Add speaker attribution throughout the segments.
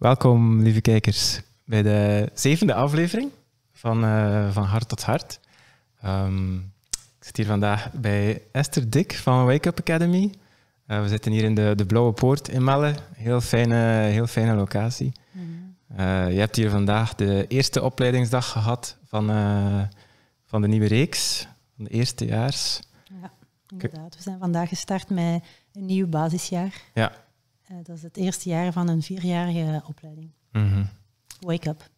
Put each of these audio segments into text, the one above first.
Speaker 1: Welkom, lieve kijkers, bij de zevende aflevering van, eh, van Hart tot Hart. Ehm, ik zit hier vandaag bij Esther Dik van Wake Up Academy. Eh, we zitten hier in de, de Blauwe Poort in Melle. Heel fijne, heel fijne locatie. Mhm. Eh, je hebt hier vandaag de eerste opleidingsdag gehad van, van de nieuwe reeks, van de eerstejaars. Ja, inderdaad. We zijn
Speaker 2: vandaag gestart met een nieuw basisjaar. Ja, eh, dat is het eerste jaar van een vierjarige opleiding. Mhm. Wake up.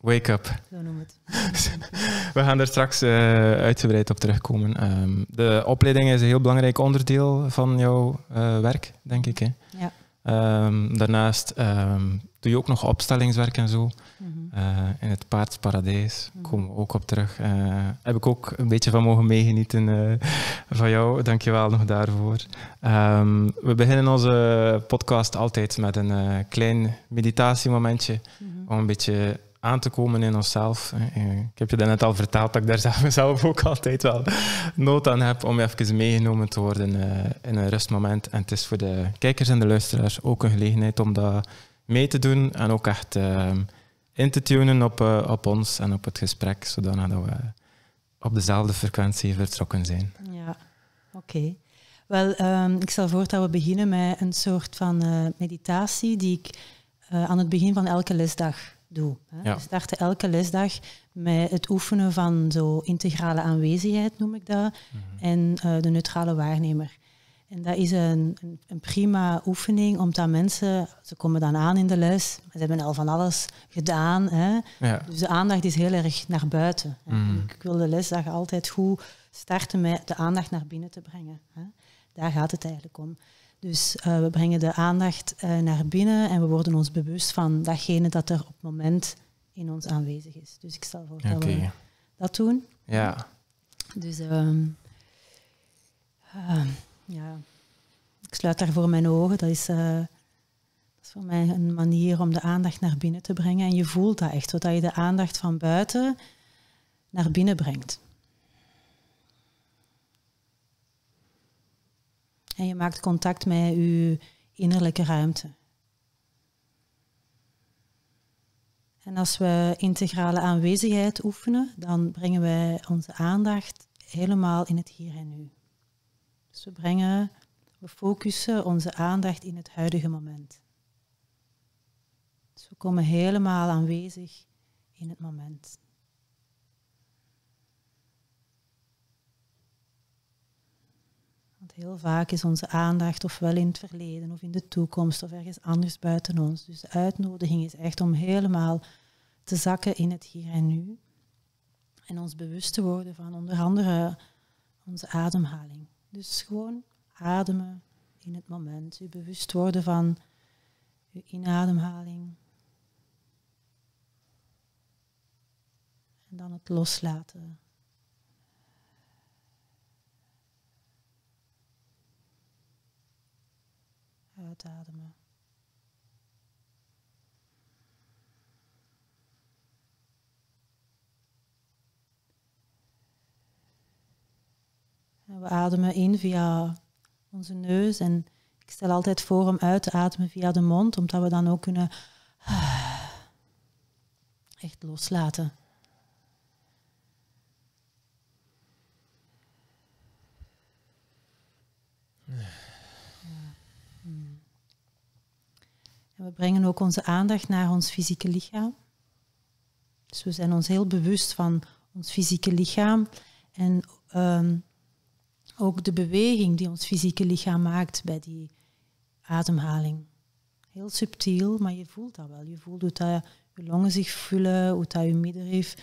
Speaker 2: Wake up.
Speaker 1: Zo noem het. We gaan er straks eh, uitgebreid op terugkomen. Ehm, de opleiding is een heel belangrijk onderdeel van jouw eh, werk, denk ik. Hè? Ja. Ehm, daarnaast ehm, doe je ook nog opstellingswerk en zo. Mhm. Eh, in het Paardsparadijs mm komen we ook op terug. Eh, heb ik ook een beetje van mogen meegenieten eh, van jou. Dankjewel nog daarvoor. Ehm, we beginnen onze podcast altijd met een klein meditatiemomentje. Mhm. Om een beetje aan te komen in onszelf. Ik heb je daarnet al verteld dat ik daar zelf ook altijd wel nood aan heb om even meegenomen te worden in een rustmoment. En het is voor de kijkers en de luisteraars ook een gelegenheid om dat mee te doen en ook echt ehm, in te tunen op, eh, op ons en op het gesprek, zodat we op dezelfde frequentie vertrokken zijn.
Speaker 2: Ja, oké. Wel, ehm, ik stel voor dat we beginnen met een soort van eh, meditatie die ik eh, aan het begin van elke lesdag doe. We starten elke lesdag met het oefenen van zo integrale aanwezigheid, noem ik dat, mhm. en de neutrale waarnemer. En dat is een, een, prima oefening, omdat mensen, ze komen dan aan in de les, ze hebben al van alles gedaan. Hè. Ja. Dus de aandacht is heel erg naar buiten. Mhm. Ik wil de lesdag altijd goed starten met de aandacht naar binnen te brengen. Hè. Daar gaat het eigenlijk om. Dus eh, we brengen de aandacht eh, naar binnen en we worden ons bewust van datgene dat er op het moment in ons aanwezig is. Dus ik stel voor dat we dat doen. Ja. Dus... Ehm, ehm, ja, ik sluit daarvoor mijn ogen. Dat is, eh, dat is voor mij een manier om de aandacht naar binnen te brengen. En je voelt dat echt, zodat je de aandacht van buiten naar binnen brengt. En je maakt contact met je innerlijke ruimte. En als we integrale aanwezigheid oefenen, dan brengen wij onze aandacht helemaal in het hier en nu. Dus we brengen, we focussen onze aandacht in het huidige moment. Dus we komen helemaal aanwezig in het moment. Want heel vaak is onze aandacht ofwel in het verleden of in de toekomst of ergens anders buiten ons. Dus de uitnodiging is echt om helemaal te zakken in het hier en nu. En ons bewust te worden van onder andere onze ademhaling. Dus gewoon ademen in het moment. U bewust worden van uw inademhaling. En dan het loslaten. Uitademen. We ademen in via onze neus en ik stel altijd voor om uit te ademen via de mond, omdat we dan ook kunnen echt loslaten. En we brengen ook onze aandacht naar ons fysieke lichaam. Dus we zijn ons heel bewust van ons fysieke lichaam en ehm, ook de beweging die ons fysieke lichaam maakt bij die ademhaling. Heel subtiel, maar je voelt dat wel. Je voelt hoe dat je longen zich vullen, hoe dat je middenrif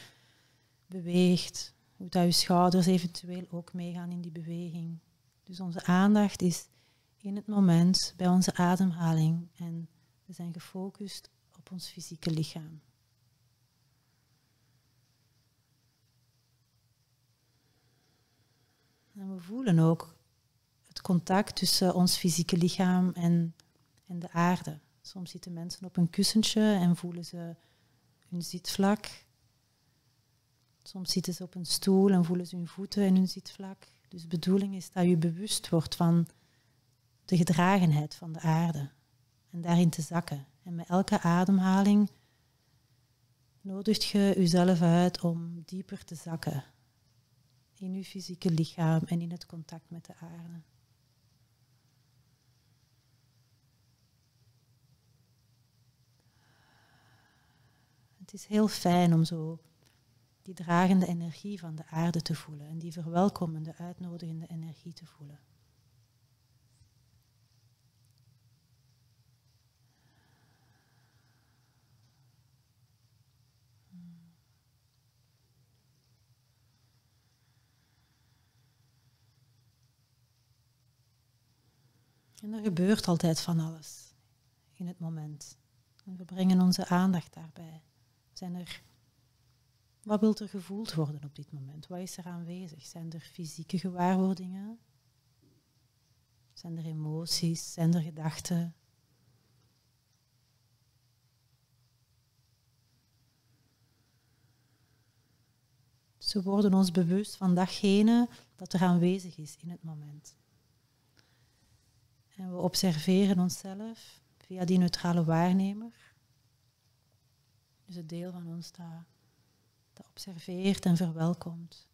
Speaker 2: beweegt, hoe dat je schouders eventueel ook meegaan in die beweging. Dus onze aandacht is in het moment bij onze ademhaling en we zijn gefocust op ons fysieke lichaam. En we voelen ook het contact tussen ons fysieke lichaam en, en de aarde. Soms zitten mensen op een kussentje en voelen ze hun zitvlak. Soms zitten ze op een stoel en voelen ze hun voeten en hun zitvlak. Dus de bedoeling is dat je bewust wordt van de gedragenheid van de aarde en daarin te zakken. En met elke ademhaling nodigt je jezelf uit om dieper te zakken in uw fysieke lichaam en in het contact met de aarde. Het is heel fijn om zo die dragende energie van de aarde te voelen en die verwelkomende, uitnodigende energie te voelen. En er gebeurt altijd van alles in het moment. we brengen onze aandacht daarbij. Zijn er, wat wil er gevoeld worden op dit moment? Wat is er aanwezig? Zijn er fysieke gewaarwordingen? Zijn er emoties? Zijn er gedachten? Ze worden ons bewust van datgene dat er aanwezig is in het moment. En we observeren onszelf via die neutrale waarnemer. Dus het deel van ons dat, dat observeert en verwelkomt.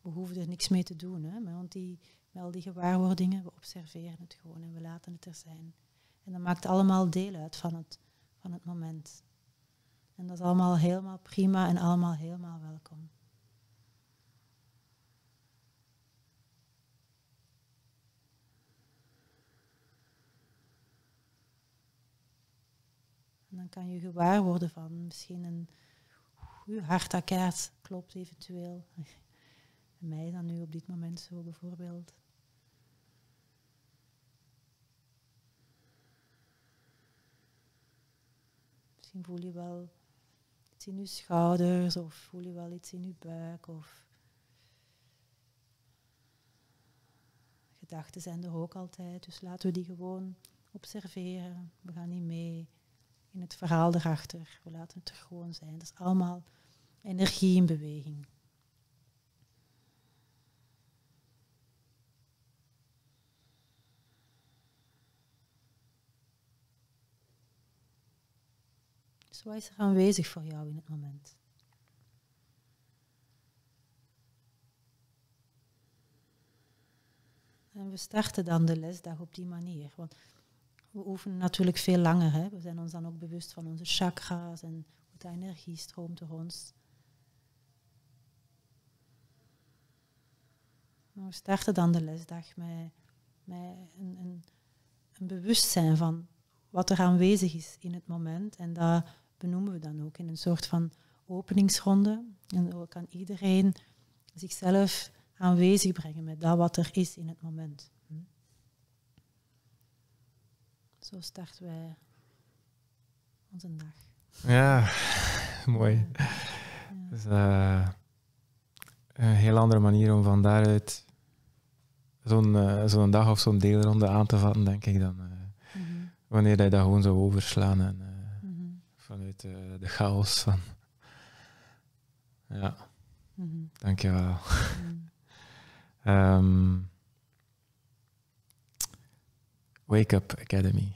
Speaker 2: We hoeven er niks mee te doen, hè? want die, met al die gewaarwordingen, we observeren het gewoon en we laten het er zijn. En dat maakt allemaal deel uit van het, van het moment. En dat is allemaal helemaal prima en allemaal helemaal welkom. En dan kan je gewaar worden van misschien een uw hart klopt eventueel. En mij dan nu op dit moment zo bijvoorbeeld. Misschien voel je wel in je schouders of voel je wel iets in je buik of gedachten zijn er ook altijd, dus laten we die gewoon observeren. We gaan niet mee in het verhaal erachter, we laten het er gewoon zijn. Dat is allemaal energie in beweging. Dus wat is er aanwezig voor jou in het moment? En we starten dan de lesdag op die manier. Want we oefenen natuurlijk veel langer. Hè? We zijn ons dan ook bewust van onze chakra's en hoe de energie stroomt door ons. we starten dan de lesdag met, met een, een, een bewustzijn van wat er aanwezig is in het moment. En dat benoemen we dan ook in een soort van openingsronde. En zo kan iedereen zichzelf aanwezig brengen met dat wat er is in het moment. Hm. Zo starten wij onze dag.
Speaker 1: Ja, mooi. Ja. Dus, een heel andere manier om van daaruit zo'n eh, zo'n dag of zo'n deelronde aan te vatten, denk ik dan. Eh, mhm. Wanneer je dat gewoon zou overslaan en vanuit de, eh, de chaos van. Ja, mm dankjewel. Mhm. Ehm, Wake Up Academy.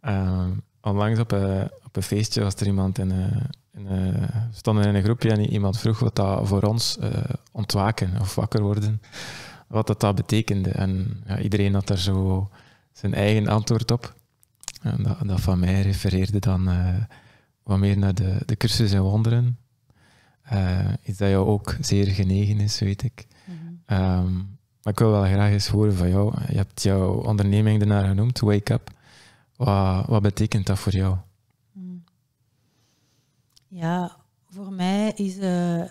Speaker 1: Ehm, onlangs op een, eh, op een feestje was er iemand in een, eh, stonden in een groepje en iemand vroeg wat dat voor ons ontwaken of wakker worden, wat dat, dat betekende. En ja, iedereen had daar zo zijn eigen antwoord op. En dat, dat van mij refereerde dan uh, wat meer naar de, de cursus in wonderen Uh, iets dat jou ook zeer genegen is, weet ik. Mhm. Ehm, maar ik wil wel graag eens horen van jou. Je hebt jouw onderneming ernaar genoemd, Wake Up. Wat, wat betekent dat voor jou?
Speaker 2: Mhm. Ja, voor mij is eh,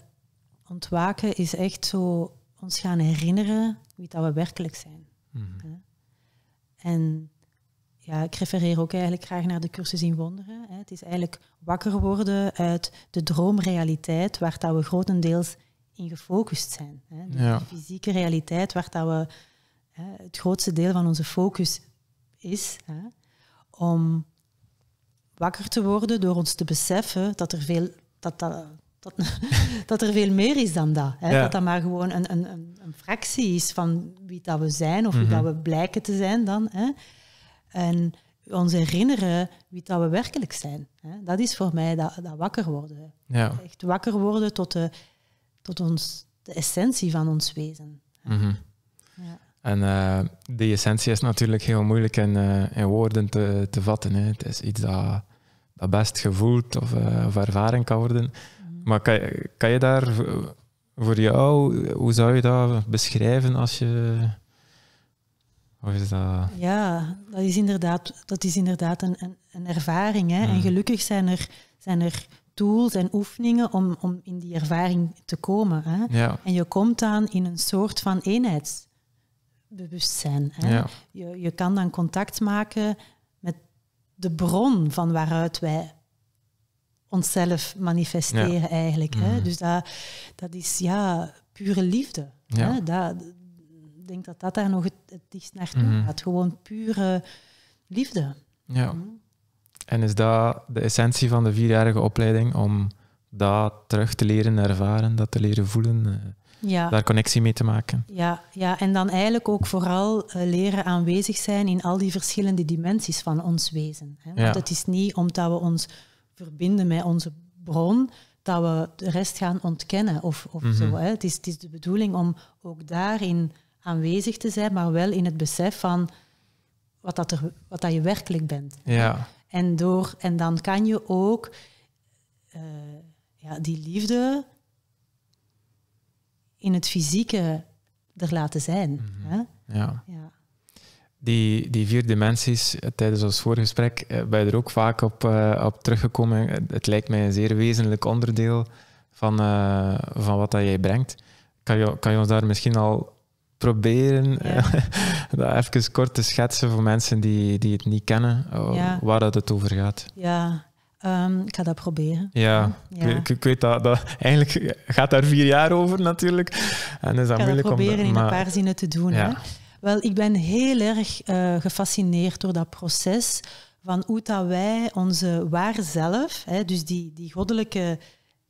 Speaker 2: ontwaken is echt zo ons gaan herinneren wie dat we werkelijk zijn. Mhm. En ja, ik refereer ook eigenlijk graag naar de cursus in wonderen. Hè. Het is eigenlijk wakker worden uit de droomrealiteit waar dat we grotendeels in gefocust zijn. Hè. De fysieke realiteit waar dat we hè, het grootste deel van onze focus is. Hè, om wakker te worden door ons te beseffen dat er veel, dat, dat, dat, er veel meer is dan dat. Hè? Dat dat maar gewoon een, een, een fractie is van wie dat we zijn of wie mhm. dat we blijken te zijn dan. Hè? En ons herinneren wie dat we werkelijk zijn. Dat is voor mij dat, dat wakker worden. Ja. Echt wakker worden tot, de, tot ons, de essentie van ons wezen.
Speaker 1: Mm ja. En eh, die essentie is natuurlijk heel moeilijk in, eh, in woorden te, te vatten. Hè. Het is iets dat, dat best gevoeld of, uh, ervaren kan worden. Mhm. Maar kan, kan je daar voor jou, hoe zou je dat beschrijven als je
Speaker 2: ja, dat is inderdaad, dat is inderdaad een, een, een ervaring. Hè? En hmm. gelukkig zijn er, zijn er tools en oefeningen om, om in die ervaring te komen. Hè? En je komt dan in een soort van eenheidsbewustzijn. Hè? Je, je kan dan contact maken met de bron van waaruit wij onszelf manifesteren eigenlijk. Hè? Hmm. Dus dat, dat is ja, pure liefde. Hè? denk dat dat daar nog het, het dichtst naartoe mhm. gaat. Gewoon pure liefde.
Speaker 1: Ja. Mhm. En is dat de essentie van de vierjarige opleiding om dat terug te leren ervaren, dat te leren voelen? Eh, daar connectie mee te maken.
Speaker 2: Ja, ja, en dan eigenlijk ook vooral eh, leren aanwezig zijn in al die verschillende dimensies van ons wezen. Hè. Want het is niet omdat we ons verbinden met onze bron, dat we de rest gaan ontkennen of, of zo. Mhm. Hè. Het, is, het is de bedoeling om ook daarin aanwezig te zijn, maar wel in het besef van wat, dat er, wat dat je werkelijk bent. Ja. En, door, en dan kan je ook eh, ja, die liefde in het fysieke er laten zijn. Mhm. hè? Ja. ja.
Speaker 1: Die, die vier dimensies, eh, tijdens ons voorgesprek eh, ben je er ook vaak op, op teruggekomen. Het lijkt mij een zeer wezenlijk onderdeel van, van wat dat jij brengt. Kan je, kan je ons daar misschien al proberen dat even kort te schetsen voor mensen die, die het niet kennen, eh, waar dat het over gaat.
Speaker 2: Ja, ehm, ik ga dat proberen. Ja,
Speaker 1: Ik, weet dat, dat eigenlijk gaat daar vier jaar over natuurlijk. En is dat ik ga moeilijk proberen om, in een paar zinnen te doen.
Speaker 2: Wel, ik ben heel erg eh, gefascineerd door dat proces van hoe dat wij onze waar zelf, hè, dus die, die goddelijke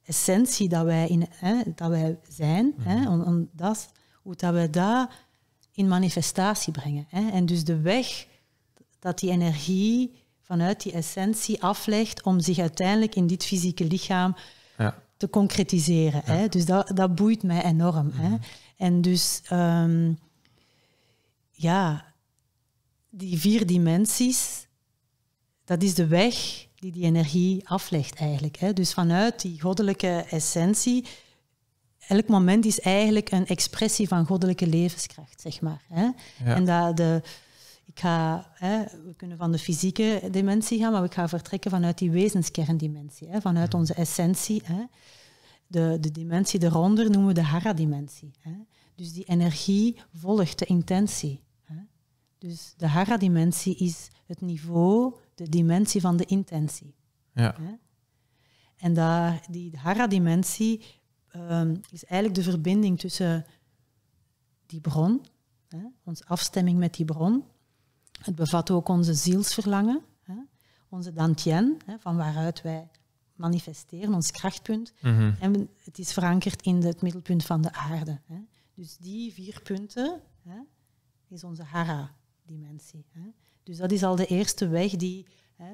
Speaker 2: essentie dat wij, in, hè, dat wij zijn, hè, mhm. dat hoe dat we dat in manifestatie brengen. Hè? En dus de weg dat die energie vanuit die essentie aflegt om zich uiteindelijk in dit fysieke lichaam ja. te concretiseren. Hè? Dus dat, dat boeit mij enorm. hè? Mhm. En dus, ehm, ja, die vier dimensies, dat is de weg die die energie aflegt eigenlijk. Hè? Dus vanuit die goddelijke essentie elk moment is eigenlijk een expressie van goddelijke levenskracht, zeg maar. Hè? En dat de, ik ga, hè, we kunnen van de fysieke dimensie gaan, maar ik ga vertrekken vanuit die wezenskerndimensie, hè, vanuit onze essentie. Hè. De, de dimensie eronder noemen we de hara-dimensie. Dus die energie volgt de intentie. Hè. Dus de hara-dimensie is het niveau, de dimensie van de intentie. Ja. Hè. En daar, die hara-dimensie Ehm, is eigenlijk de verbinding tussen die bron, hè, onze afstemming met die bron. Het bevat ook onze zielsverlangen, hè, onze dantien, hè, van waaruit wij manifesteren, ons krachtpunt. Mhm. En het is verankerd in het middelpunt van de aarde. Hè. Dus die vier punten hè, is onze hara-dimensie. Dus dat is al de eerste weg die hè,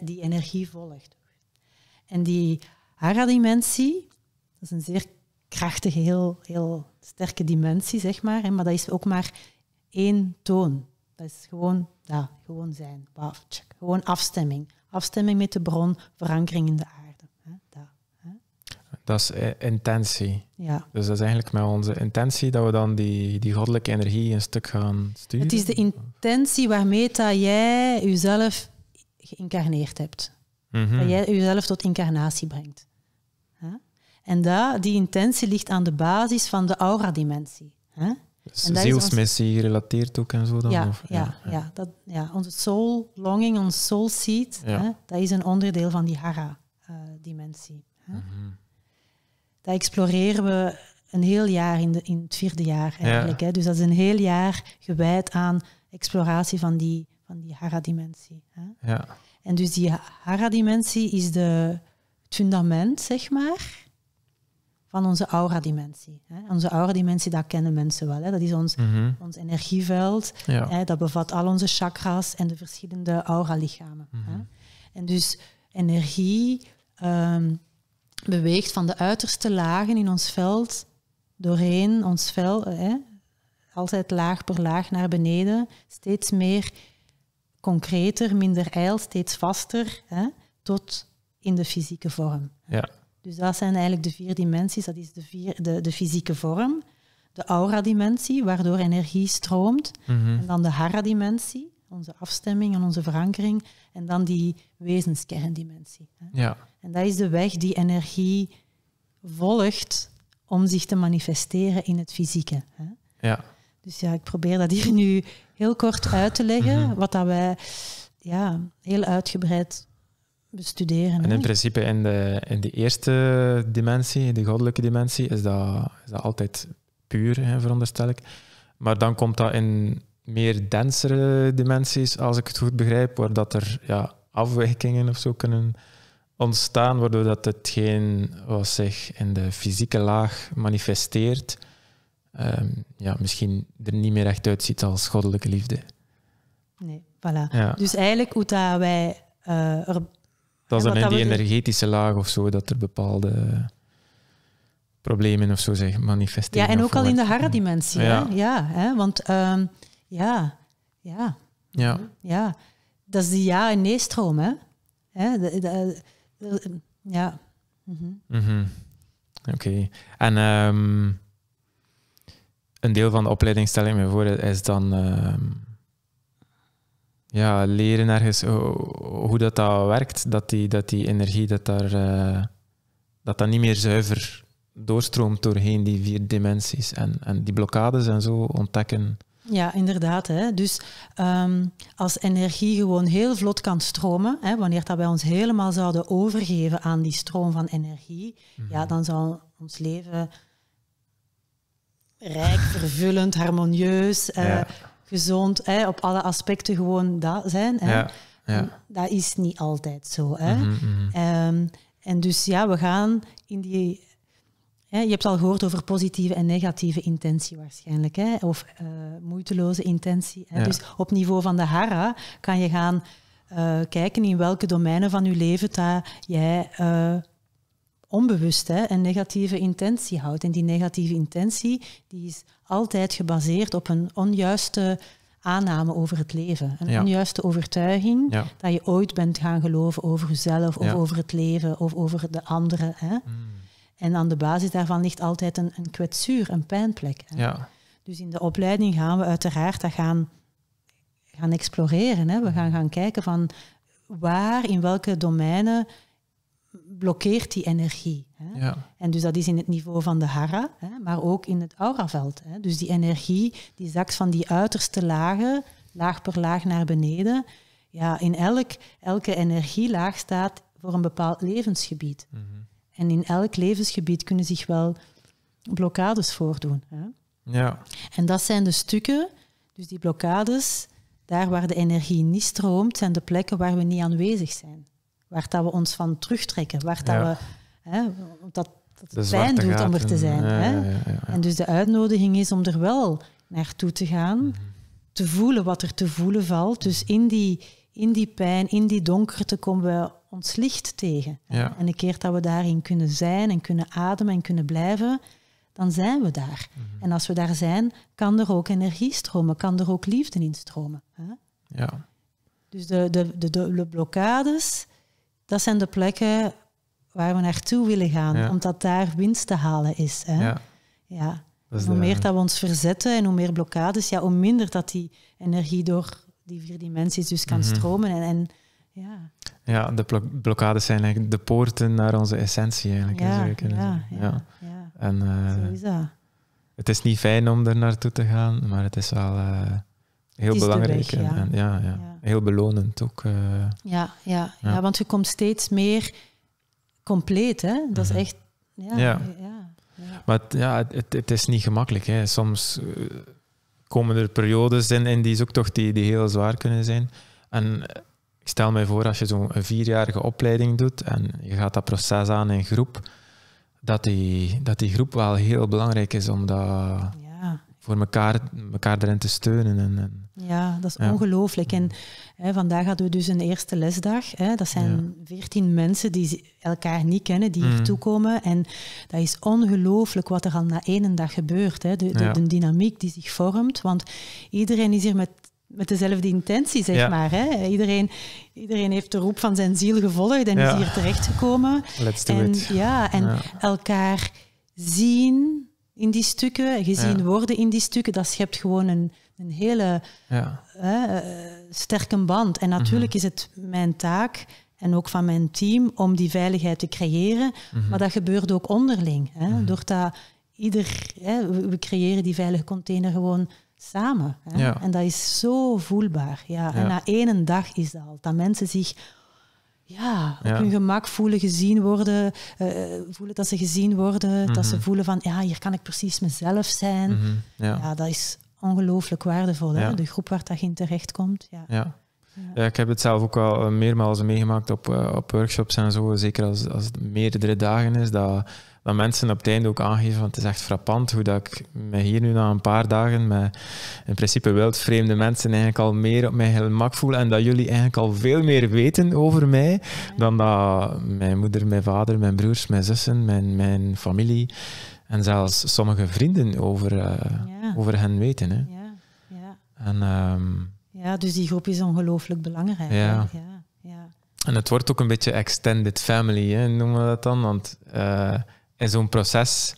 Speaker 2: die energie volgt. En die hara-dimensie dat is een zeer krachtige, heel, heel sterke dimensie, zeg maar. Maar dat is ook maar één toon. Dat is gewoon, ja, gewoon zijn. gewoon afstemming. Afstemming met de bron, verankering in de aarde.
Speaker 1: Dat, dat is eh, intentie. Ja. Dus dat is eigenlijk met onze intentie dat we dan die, die goddelijke energie een stuk gaan sturen. Het is de
Speaker 2: intentie waarmee dat jij jezelf geïncarneerd hebt. Mhm. Dat jij jezelf tot incarnatie brengt. Huh? En dat, die intentie ligt aan de basis van de aura-dimensie. Dus zielsmissie
Speaker 1: gerelateerd ook en zo dan? Ja, of? Ja,
Speaker 2: ja, ja. Dat, ja, onze soul longing, ons soul seed, hè, dat is een onderdeel van die hara-dimensie. Mhm. Dat exploreren we een heel jaar in, in het vierde jaar eigenlijk. Hè. Dus dat is een heel jaar gewijd aan exploratie van die, van die hara-dimensie. Ja. En dus die hara-dimensie is de, het fundament, zeg maar, van onze aura-dimensie. Onze aura-dimensie, dat kennen mensen wel. Hè. Dat is ons, mhm. ons energieveld. Hè. Dat bevat al onze chakras en de verschillende aura-lichamen. Mhm. En dus energie ehm, beweegt van de uiterste lagen in ons veld doorheen ons veld, eh, hè, altijd laag per laag naar beneden, steeds meer concreter, minder ijl, steeds vaster, hè, tot in de fysieke vorm. Ja. Dus dat zijn eigenlijk de vier dimensies. Dat is de, vier, de, de fysieke vorm, de aura-dimensie, waardoor energie stroomt, mhm. en dan de hara-dimensie, onze afstemming en onze verankering, en dan die wezenskerndimensie. Hè. Ja. En dat is de weg die energie volgt om zich te manifesteren in het fysieke. Hè. Ja. Dus ja, ik probeer dat hier nu heel kort uit te leggen, mhm. wat dat wij ja, heel uitgebreid bestuderen. En in
Speaker 1: principe in de, in de eerste dimensie, de goddelijke dimensie, is dat, is dat altijd puur, veronderstel ik. Maar dan komt dat in meer densere dimensies, als ik het goed begrijp, waar dat er ja, afwijkingen of zo kunnen ontstaan, waardoor dat hetgeen wat zich in de fysieke laag manifesteert, ehm, ja, misschien er niet meer echt uitziet als goddelijke liefde.
Speaker 2: Nee, voilà. Dus eigenlijk hoe dat wij uh, er
Speaker 1: dat is dan in die energetische laag of zo dat er bepaalde problemen of zo zich manifesteren. Ja, en ook al in de harde Ja. Hè?
Speaker 2: ja hè? Want ehm, ja, ja, ja. Ja. Dat is die ja- en nee-stroom, hè? ja. Mhm.
Speaker 1: Mhm. Oké. En ehm, een deel van de opleiding, stel ik me voor, is dan ehm, ja, leren ergens oh, hoe, dat, dat werkt, dat die, dat die energie dat daar, eh, dat dat niet meer zuiver doorstroomt doorheen die vier dimensies en, en die blokkades en zo ontdekken.
Speaker 2: Ja, inderdaad. Hè. Dus ehm, als energie gewoon heel vlot kan stromen, hè, wanneer dat wij ons helemaal zouden overgeven aan die stroom van energie, mhm. ja, dan zou ons leven rijk, vervullend, harmonieus, eh, gezond, hè, op alle aspecten gewoon dat zijn. Ja, ja. Dat is niet altijd zo. Hè. Mhm, mhm. Ehm, en dus ja, we gaan in die... Hè, je hebt al gehoord over positieve en negatieve intentie waarschijnlijk, hè, of eh, moeiteloze intentie. Hè. Ja. Dus op niveau van de hara kan je gaan eh, kijken in welke domeinen van je leven dat jij... Eh, onbewust hè, een negatieve intentie houdt. En die negatieve intentie die is altijd gebaseerd op een onjuiste aanname over het leven. Een onjuiste overtuiging dat je ooit bent gaan geloven over jezelf of over het leven of over de anderen. Hè. Hmm. En aan de basis daarvan ligt altijd een, een kwetsuur, een pijnplek. Hè. Dus in de opleiding gaan we uiteraard dat gaan, gaan exploreren. Hè. We gaan gaan kijken van waar, in welke domeinen blokkeert die energie. Hè? En dus dat is in het niveau van de hara, hè, maar ook in het auraveld. Hè? Dus die energie die zakt van die uiterste lagen, laag per laag naar beneden. Ja, in elk, elke energielaag staat voor een bepaald levensgebied. Mhm. En in elk levensgebied kunnen zich wel blokkades voordoen. Hè? Ja. En dat zijn de stukken, dus die blokkades, daar waar de energie niet stroomt, zijn de plekken waar we niet aanwezig zijn. Waar dat we ons van terugtrekken. Waar dat we... Hè, dat, het pijn doet om er te zijn. Hè? En dus de uitnodiging is om er wel naartoe te gaan. Mhm. Te voelen wat er te voelen valt. Dus in die, in die pijn, in die donkerte komen we ons licht tegen. En de keer dat we daarin kunnen zijn en kunnen ademen en kunnen blijven, dan zijn we daar. Mhm. En als we daar zijn, kan er ook energie stromen, kan er ook liefde in stromen. Ja. Dus de, de, de, de, blokkades dat zijn de plekken waar we naartoe willen gaan, omdat daar winst te halen is. Hè? Ja. ja. hoe meer dat we ons verzetten en hoe meer blokkades, ja, hoe minder dat die energie door die vier dimensies dus kan mhm. stromen. En, en, ja.
Speaker 1: ja, de blokkades zijn eigenlijk de poorten naar onze essentie eigenlijk. Ja, hè, ja, ja, En, eh, zo is dat. Het is niet fijn om er naartoe te gaan, maar het is wel... Eh, heel belangrijk. ja. En, ja, ja. heel belonend ook. Eh. ja, ja, ja.
Speaker 2: want je komt steeds meer compleet. Hè? Dat is mhm. echt. Ja,
Speaker 1: Maar het, ja, het, het, is niet gemakkelijk. Hè. Soms eh, komen er periodes in, in die zoektocht die, die heel zwaar kunnen zijn. En ik eh, stel mij voor, als je zo'n vierjarige opleiding doet en je gaat dat proces aan in groep, dat die, dat die groep wel heel belangrijk is om dat voor elkaar, elkaar erin te steunen. En, en ja, dat is
Speaker 2: ongelooflijk. En mm. hè, vandaag hadden we dus een eerste lesdag. Hè. Dat zijn veertien mensen die elkaar niet kennen, die hier mm. toekomen. En dat is ongelooflijk wat er al na één dag gebeurt. Hè. De, de, dynamiek die zich vormt. Want iedereen is hier met met dezelfde intentie, zeg maar. Hè? Iedereen, iedereen heeft de roep van zijn ziel gevolgd en is hier terechtgekomen. Let's do en, it. Ja, en elkaar zien, in die stukken, gezien worden in die stukken, dat schept gewoon een, een hele ja. hè, eh, sterke band. En natuurlijk mhm. is het mijn taak en ook van mijn team om die veiligheid te creëren, mhm. maar dat gebeurt ook onderling. Hè, mm Doordat ieder, hè, we creëren die veilige container gewoon samen. Hè. En dat is zo voelbaar. Ja. En na één dag is dat al, dat mensen zich ja, op hun gemak voelen gezien worden, eh, voelen dat ze gezien worden, dat ze mhm. voelen van ja, hier kan ik precies mezelf zijn. Mhm. ja. ja. dat is ongelooflijk waardevol, hè? de groep waar dat in terechtkomt. Ja.
Speaker 1: Ja. ik heb het zelf ook wel eh, meermaals meegemaakt op, eh, op workshops en zo, zeker als, als het meerdere dagen is, dat dat mensen op het einde ook aangeven, want het is echt frappant hoe dat ik me hier nu na een paar dagen met in principe wildvreemde mensen eigenlijk al meer op mijn gemak voel en dat jullie eigenlijk al veel meer weten over mij dan dat mijn moeder, mijn vader, mijn broers, mijn zussen, mijn, mijn familie en zelfs sommige vrienden over, eh, over hen weten. Hè. Ja. Ja. En, ehm,
Speaker 2: ja, dus die groep is ongelooflijk belangrijk. Ja.
Speaker 1: ja. En het wordt ook een beetje extended family, hè, noemen we dat dan. Want eh, in zo'n proces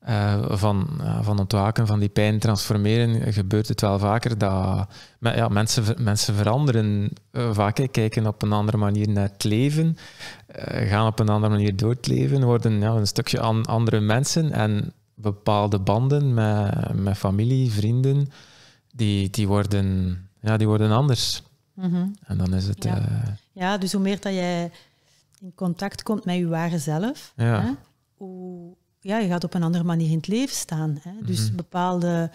Speaker 1: eh, van, van ontwaken, van die pijn transformeren, gebeurt het wel vaker dat ja, mensen, mensen veranderen eh, vaak. kijken op een andere manier naar het leven, eh, gaan op een andere manier door het leven, worden ja, een stukje aan andere mensen en bepaalde banden met, met familie, vrienden, die, die, worden, ja, die worden anders. Mhm. En dan is het. Ja.
Speaker 2: ja. dus hoe meer dat jij in contact komt met je ware zelf. Ja ja, je gaat op een andere manier in het leven staan. Hè? Dus mhm. bepaalde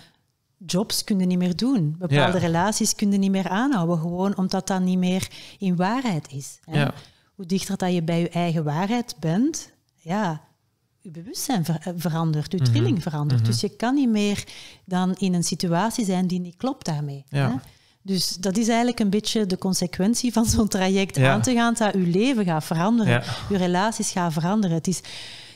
Speaker 2: jobs kunnen niet meer doen. Bepaalde relaties kunnen niet meer aanhouden, gewoon omdat dat niet meer in waarheid is. Hoe dichter dat je bij je eigen waarheid bent, ja, je bewustzijn eh, verandert, je mhm. trilling verandert. Mhm. Dus je kan niet meer dan in een situatie zijn die niet klopt daarmee. Hè? Dus dat is eigenlijk een beetje de consequentie van zo'n traject aan te gaan, dat je leven gaat veranderen, je relaties gaan veranderen. Het is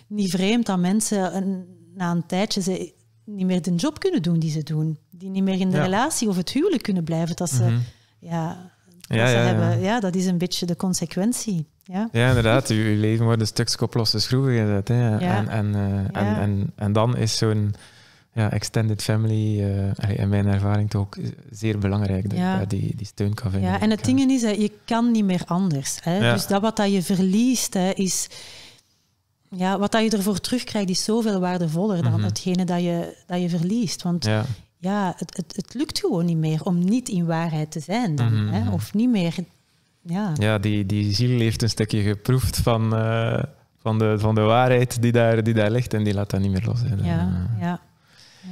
Speaker 2: niet vreemd dat mensen na een tijdje ze niet meer de job kunnen doen die ze doen. Die niet meer in de relatie of het huwelijk kunnen blijven. Dat ze, mhm. ja,
Speaker 1: dat ja, ja, hebben.
Speaker 2: Ja. dat is een beetje de consequentie. Ja,
Speaker 1: ja inderdaad. Uw, leven wordt een stukje op losse schroeven gezet. Hè. En, eh, en, en, en, dan is zo'n ja, extended family, eh, in mijn ervaring, toch ook zeer belangrijk. Dat die, die steun kan vinden. Ja,
Speaker 2: en het ding is, je kan niet meer anders. Hè. Dus dat wat dat je verliest, hè, is ja, wat dat je ervoor terugkrijgt is zoveel waardevoller dan mhm. hetgene dat je, dat je verliest. Want ja, het, het, het, lukt gewoon niet meer om niet in waarheid te zijn mhm, hè? Mhm. Of niet meer... Ja,
Speaker 1: ja die, die ziel heeft een stukje geproefd van, eh, van, de, van de waarheid die daar, die daar ligt en die laat dat niet meer los. Hè. Ja,
Speaker 2: eh, ja.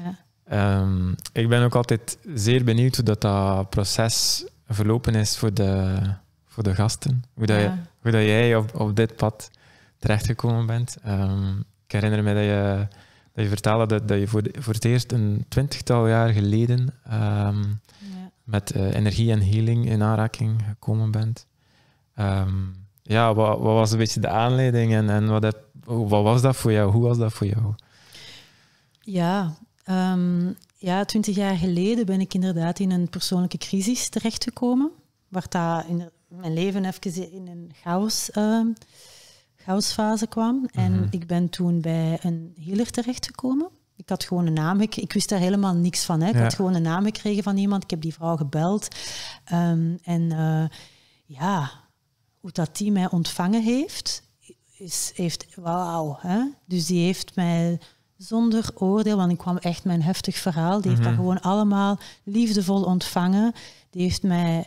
Speaker 2: ja.
Speaker 1: Ehm, ik ben ook altijd zeer benieuwd hoe dat, dat proces verlopen is voor de, voor de gasten. Hoe, dat, hoe dat jij op, op dit pad terechtgekomen bent. Ehm, ik herinner me dat je, dat je vertelde dat, je voor, voor het eerst een twintigtal jaar geleden ehm, ja. met eh, energie en healing in aanraking gekomen bent. Ehm, ja, wat, wat, was een beetje de aanleiding en, en wat, wat was dat voor jou? Hoe was dat voor jou?
Speaker 2: Ja, ja, twintig jaar geleden ben ik inderdaad in een persoonlijke crisis terechtgekomen. Waar dat in mijn leven even in een chaos uh, chaosfase kwam. En mhm. ik ben toen bij een healer terechtgekomen. Ik had gewoon een naam. Ik, wist daar helemaal niks van. Hè. Ik had gewoon een naam gekregen van iemand. Ik heb die vrouw gebeld. Ehm, en eh, ja, hoe dat die mij ontvangen heeft, is, heeft wauw. Dus die heeft mij zonder oordeel, want ik kwam echt mijn heftig verhaal. Die heeft dat mhm. gewoon allemaal liefdevol ontvangen. Die heeft mij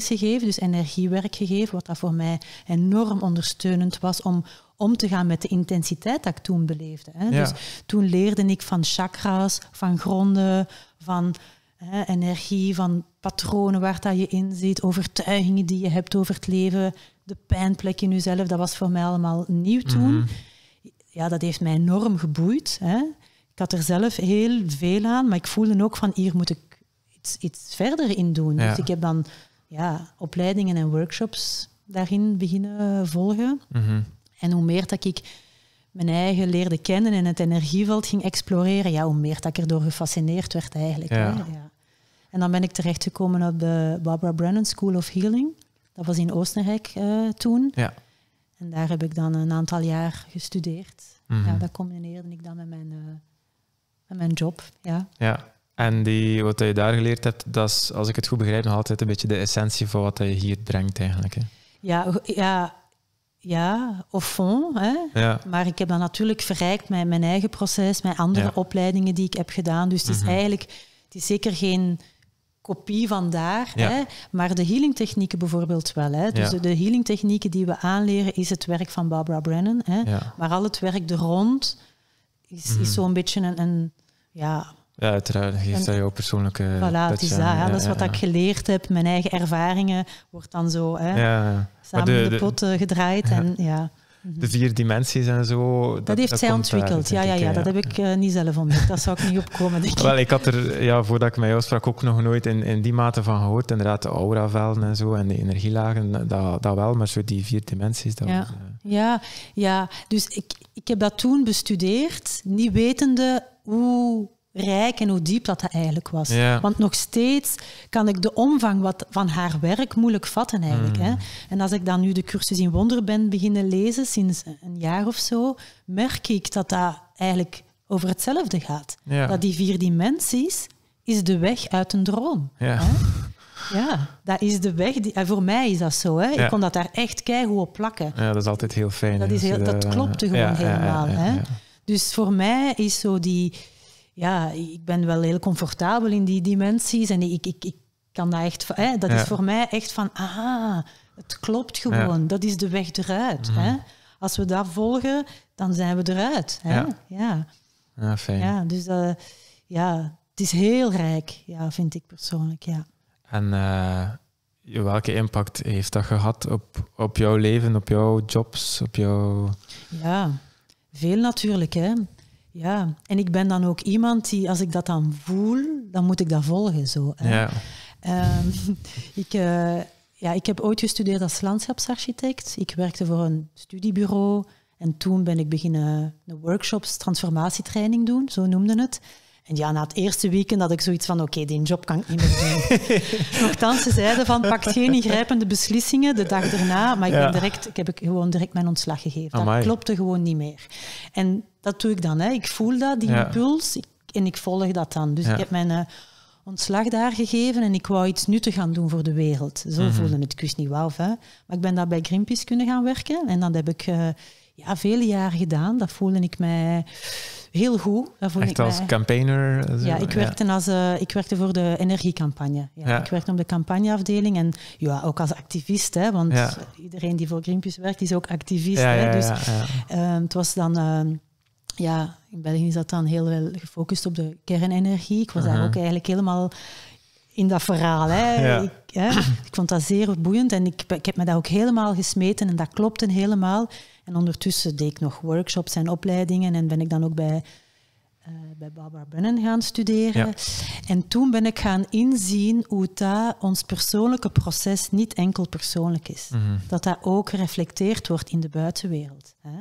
Speaker 2: gegeven, dus energiewerk gegeven, wat dat voor mij enorm ondersteunend was om om te gaan met de intensiteit dat ik toen beleefde. Hè. Dus toen leerde ik van chakras, van gronden, van hè, energie, van patronen waar dat je in zit, overtuigingen die je hebt over het leven, de pijnplek in jezelf. Dat was voor mij allemaal nieuw toen. Mhm. Ja, dat heeft mij enorm geboeid. Hè. Ik had er zelf heel veel aan, maar ik voelde ook van hier moet ik iets, iets verder in doen. Dus ik heb dan ja, opleidingen en workshops daarin beginnen volgen. Mhm. En hoe meer dat ik mijn eigen leerde kennen en het energieveld ging exploreren, ja, hoe meer dat ik erdoor gefascineerd werd eigenlijk. Ja. ja. En dan ben ik terechtgekomen op de Barbara Brennan School of Healing. Dat was in Oostenrijk eh, toen. Ja. En daar heb ik dan een aantal jaar gestudeerd. Mhm. Ja, dat combineerde ik dan met mijn, eh, met mijn job. Ja.
Speaker 1: ja. En die, wat je daar geleerd hebt, dat is, als ik het goed begrijp, nog altijd een beetje de essentie van wat je hier brengt eigenlijk. Hè?
Speaker 2: Ja, ja, ja, au fond. Hè. Ja. Maar ik heb dat natuurlijk verrijkt met mijn eigen proces, met andere opleidingen die ik heb gedaan. Dus het is mhm. eigenlijk, het is zeker geen kopie van daar, ja. hè, maar de healing technieken bijvoorbeeld wel. Hè. Dus de, de healing technieken die we aanleren is het werk van Barbara Brennan. Hè. Maar al het werk er rond is, mm -hmm. zo'n beetje een, een ja, ja, uiteraard. Geeft daar jouw persoonlijke. Voilà, het is dat. Alles wat ik geleerd heb, mijn eigen ervaringen, wordt dan zo hè, samen in de, pot eh, gedraaid. En, ja.
Speaker 1: De vier dimensies en zo. Dat, heeft zij ontwikkeld. ja, ja, ja, dat heb
Speaker 2: ik eh, niet zelf ontdekt. Dat zou ik niet opkomen, denk ik. Wel,
Speaker 1: ik had er, ja, voordat ik met jou sprak, ook nog nooit in, in die mate van gehoord. Inderdaad, de auravelden en zo en de energielagen, dat, dat wel, maar zo die vier dimensies. Dat
Speaker 2: ja. Eh, ja, ja, dus ik, ik heb dat toen bestudeerd, niet wetende hoe rijk en hoe diep dat, dat eigenlijk was. Want nog steeds kan ik de omvang wat van haar werk moeilijk vatten eigenlijk. Hmm. Hè. En als ik dan nu de cursus in wonder ben beginnen lezen, sinds een jaar of zo, merk ik dat dat eigenlijk over hetzelfde gaat. Dat die vier dimensies is de weg uit een droom. Ja. Ja, dat is de weg. Die, eh, voor mij is dat zo. Hè. Ik kon dat daar echt keihard op plakken.
Speaker 1: Ja, dat is altijd heel fijn. Dat, is heel, dat klopte eh, gewoon helemaal. Hè.
Speaker 2: Dus voor mij is zo die ja, ik ben wel heel comfortabel in die dimensies en ik, ik, ik kan daar echt, hè, dat is voor mij echt van, ah, het klopt gewoon, dat is de weg eruit. Hè? Mhm. Als we dat volgen, dan zijn we eruit. Hè? Ja. ja. fijn. Ja, dus eh, ja, het is heel rijk, ja, vind ik persoonlijk. Ja.
Speaker 1: En eh, welke impact heeft dat gehad op, op jouw leven, op jouw jobs, op jouw...
Speaker 2: Ja, veel natuurlijk. Hè. Ja, en ik ben dan ook iemand die, als ik dat dan voel, dan moet ik dat volgen zo. Ja. Ehm, ik, eh, ja, ik heb ooit gestudeerd als landschapsarchitect. Ik werkte voor een studiebureau en toen ben ik beginnen workshops, transformatietraining doen, zo noemden het. En ja, na het eerste weekend had ik zoiets van, oké, die job kan ik niet meer doen. Nochtans, ze zeiden van, pak geen ingrijpende beslissingen de dag erna, Maar ik, ben direct, ik heb gewoon direct mijn ontslag gegeven. dat Dat klopte gewoon niet meer. En dat doe ik dan. Hè. Ik voel dat, die impuls, ik, en ik volg dat dan. Dus ik heb mijn eh, ontslag daar gegeven en ik wou iets te gaan doen voor de wereld. Zo mhm. voelde het, ik wist niet wel, Maar ik ben daar bij Greenpeace kunnen gaan werken. En dan heb ik... Uh, ja, vele jaren gedaan. Dat voelde ik mij heel goed. Dat Echt ik als
Speaker 1: campaigner? Eh, ja, ik werkte,
Speaker 2: Als, eh, ik werkte voor de energiecampagne. Ja, Ik werkte op de campagneafdeling en ja, ook als activist. Hè, want iedereen die voor Greenpeace werkt is ook activist. hè, dus ehm, het was dan... Ehm, ja, in België is dat dan heel wel gefocust op de kernenergie. Ik was daar mhm. ook eigenlijk helemaal in dat verhaal. Hè. Ik, hè. ik, vond dat zeer boeiend en ik, ik, heb me daar ook helemaal gesmeten en dat klopte helemaal. En ondertussen deed ik nog workshops en opleidingen en ben ik dan ook bij, eh, bij Barbara Brennan gaan studeren. En toen ben ik gaan inzien hoe dat ons persoonlijke proces niet enkel persoonlijk is. Mhm. Dat dat ook gereflecteerd wordt in de buitenwereld. Hè.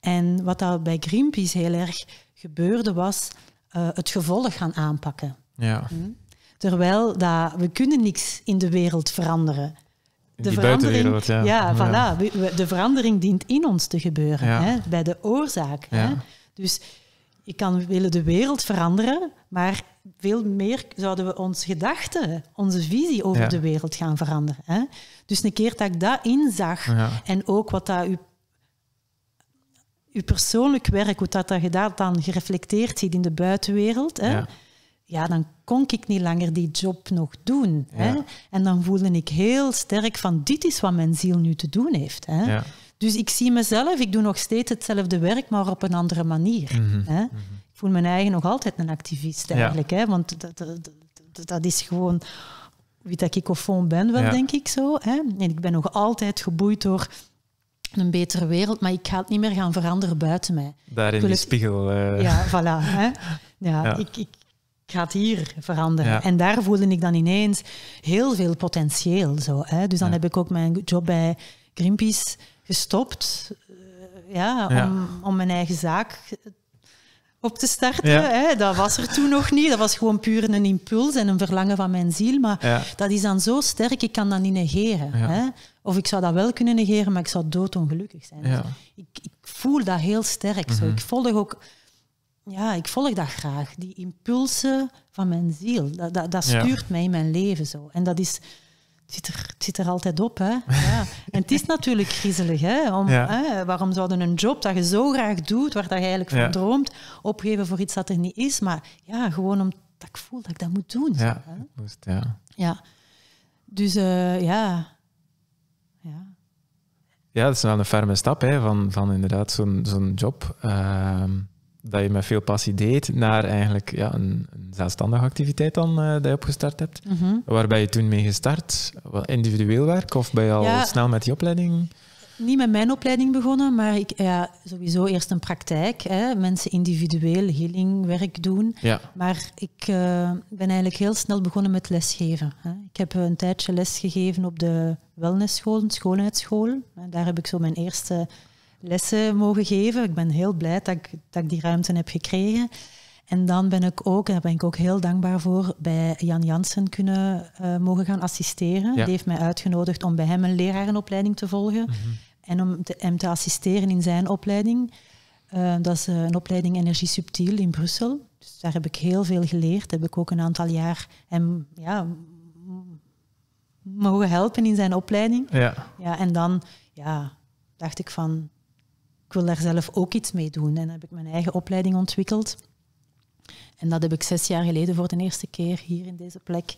Speaker 2: En wat dat bij Greenpeace heel erg gebeurde was eh, het gevolg gaan aanpakken. Ja. Hm? Terwijl dat, we kunnen niks in de wereld veranderen de verandering, ja. ja. De verandering dient in ons te gebeuren, hè, bij de oorzaak. Hè. Dus je kan willen de wereld veranderen, maar veel meer zouden we onze gedachten, onze visie over de wereld gaan veranderen. Hè. Dus een keer dat ik dat inzag en ook wat dat u uw persoonlijk werk, hoe dat, dat je dan gereflecteerd ziet in de buitenwereld, hè, ja, dan kon ik niet langer die job nog doen. Hè? En dan voelde ik heel sterk van, dit is wat mijn ziel nu te doen heeft. Hè? Dus ik zie mezelf, ik doe nog steeds hetzelfde werk, maar op een andere manier. Mhm. hè? Mhm. Ik voel mijn eigen nog altijd een activist eigenlijk, hè? want dat, dat, is gewoon wie dat ik icofoon ben, wel denk ik zo. Hè? En ik ben nog altijd geboeid door een betere wereld, maar ik ga het niet meer gaan veranderen buiten mij. Daar in die spiegel. Eh. Ja, voilà. Hè? Ja, ik, gaat hier veranderen. En daar voelde ik dan ineens heel veel potentieel. Zo, hè. Dus dan heb ik ook mijn job bij Greenpeace gestopt. Eh, ja, Om, mijn eigen zaak op te starten. Hè. Dat was er toen nog niet. Dat was gewoon puur een impuls en een verlangen van mijn ziel. Maar dat is dan zo sterk, ik kan dat niet negeren. Hè. Of ik zou dat wel kunnen negeren, maar ik zou doodongelukkig zijn.
Speaker 3: Dus ik,
Speaker 2: ik, voel dat heel sterk. zo. Mhm. Ik volg ook ja, ik volg dat graag. Die impulsen van mijn ziel, dat, dat, stuurt mij in mijn leven zo. En dat is, zit er, zit er altijd op. Hè? Ja. En het is natuurlijk griezelig. Hè? Om, hè? Waarom zouden een job dat je zo graag doet, waar dat je eigenlijk van droomt, opgeven voor iets dat er niet is? Maar ja, gewoon omdat ik voel dat ik dat moet doen. Ja, zo, hè? Moest, ja. ja. Dus eh, ja.
Speaker 1: ja. Ja, dat is wel een ferme stap hè, van, van inderdaad zo'n zo'n job. Ehm, dat je met veel passie deed, naar eigenlijk ja, een, een zelfstandige activiteit dan uh, eh, die je opgestart hebt. waarbij mhm. Waar ben je toen mee gestart? Wel individueel werk of ben je al snel met die opleiding?
Speaker 2: Niet met mijn opleiding begonnen, maar ik, ja, sowieso eerst een praktijk. Hè, mensen individueel healingwerk doen. Maar ik eh, ben eigenlijk heel snel begonnen met lesgeven. Hè. Ik heb een tijdje lesgegeven op de wellnessschool, schoonheidsschool. En daar heb ik zo mijn eerste lessen mogen geven. Ik ben heel blij dat ik, dat ik die ruimte heb gekregen. En dan ben ik ook, en daar ben ik ook heel dankbaar voor, bij Jan Jansen kunnen eh, mogen gaan assisteren. Die heeft mij uitgenodigd om bij hem een lerarenopleiding te volgen mhm. en om te, hem te assisteren in zijn opleiding. Eh, dat is eh, een opleiding Energie Subtiel in Brussel. Dus daar heb ik heel veel geleerd. Heb ik ook een aantal jaar hem ja, mogen helpen in zijn opleiding. Ja. Ja, en dan ja, dacht ik van, wil daar zelf ook iets mee doen. En dan heb ik mijn eigen opleiding ontwikkeld. En dat heb ik zes jaar geleden voor de eerste keer hier in deze plek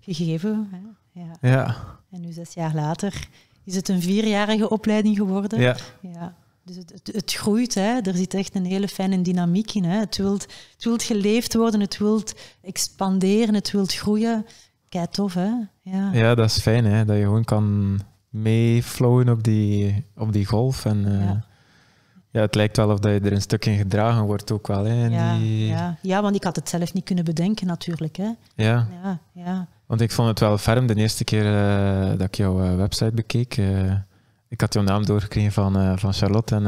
Speaker 2: gegeven. Hè. Ja. ja. En nu zes jaar later is het een vierjarige opleiding geworden. Ja. ja. Dus het, het, groeit, hè. er zit echt een hele fijne dynamiek in. Hè. Het, wilt, het wilt geleefd worden, het wilt expanderen, het wilt groeien. Kijk, tof hè. Ja.
Speaker 1: ja, dat is fijn hè, dat je gewoon kan meeflowen op die, op die golf. En, eh, ja. Ja, het lijkt wel of dat je er een stuk in gedragen wordt ook wel. Hè, ja, ja.
Speaker 2: ja, want ik had het zelf niet kunnen bedenken natuurlijk. Hè. Ja. Ja, ja.
Speaker 1: Want ik vond het wel ferm de eerste keer eh, dat ik jouw eh, website bekeek. Eh, ik had jouw naam doorgekregen van, van Charlotte en,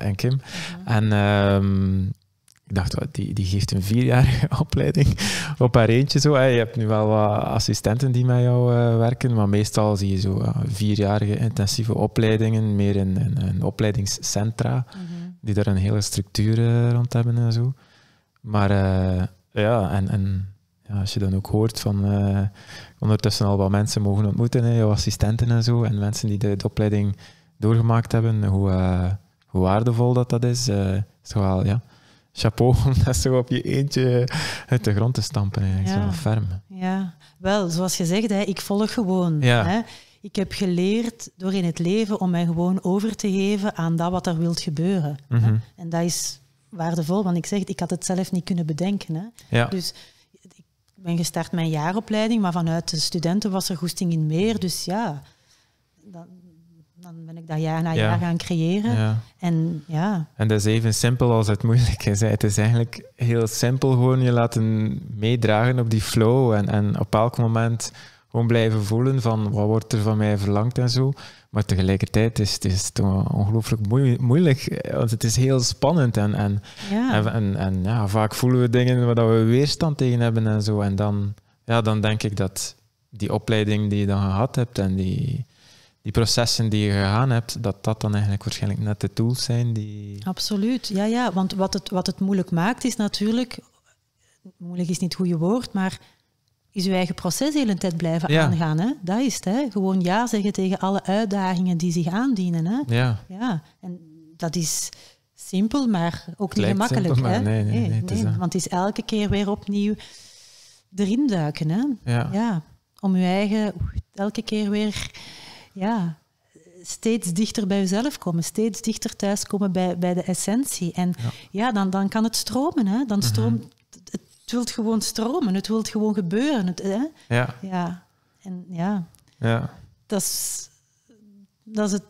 Speaker 1: en Kim. Mhm. En ehm, dacht, die, die geeft een vierjarige opleiding op haar eentje. Zo. Je hebt nu wel wat assistenten die met jou eh, werken, maar meestal zie je zo eh, vierjarige intensieve opleidingen, meer in, in, opleidingscentra, mhm. die daar een hele structuur eh, rond hebben en zo. Maar ja, en, en ja, als je dan ook hoort van ondertussen al wat mensen mogen ontmoeten, hè, jouw assistenten en zo, en mensen die de, opleiding doorgemaakt hebben, hoe, hoe waardevol dat, dat is, is wel, ja chapeau om dat zo op je eentje uit de grond te stampen. Eigenlijk. Ja. ferm.
Speaker 2: Ja, wel, zoals je zegt, hè, ik volg gewoon. Ja. Hè. Ik heb geleerd door in het leven om mij gewoon over te geven aan dat wat er wilt gebeuren. Mhm. En dat is waardevol, want ik zeg, ik had het zelf niet kunnen bedenken. Hè. Ja. Dus ik ben gestart mijn jaaropleiding, maar vanuit de studenten was er goesting in meer. Dus ja, dan, ben ik dat jaar na jaar gaan creëren. En, ja.
Speaker 1: en dat is even simpel als het moeilijk is. Het is eigenlijk heel simpel gewoon je laten meedragen op die flow en, en op elk moment gewoon blijven voelen van wat wordt er van mij verlangd en zo. Maar tegelijkertijd is het is ongelooflijk moeilijk, want het is heel spannend en, en, en, en, ja, vaak voelen we dingen waar we weerstand tegen hebben en zo. En dan, ja, dan denk ik dat die opleiding die je dan gehad hebt en die, die processen die je gegaan hebt, dat dat dan eigenlijk waarschijnlijk net de tools zijn die...
Speaker 2: Absoluut, ja, ja. Want wat het, wat het moeilijk maakt is natuurlijk... Moeilijk is niet het goede woord, maar is je eigen proces de hele tijd blijven aangaan. Hè? Dat is het, hè? Gewoon ja zeggen tegen alle uitdagingen die zich aandienen. Hè? Ja. ja. En dat is simpel, maar ook niet gemakkelijk. Simpel, hè? Nee, nee, nee, want het is elke keer weer opnieuw erin duiken. Hè? Ja. ja. Om je eigen elke keer weer ja, steeds dichter bij jezelf komen, steeds dichter thuiskomen bij, bij de essentie. En ja, dan, dan kan het stromen. Hè? Dan mhm. stroomt, het, wilt gewoon stromen, het wilt gewoon gebeuren. Het, hè? Ja. ja. En ja, ja. Dat, is, dat is het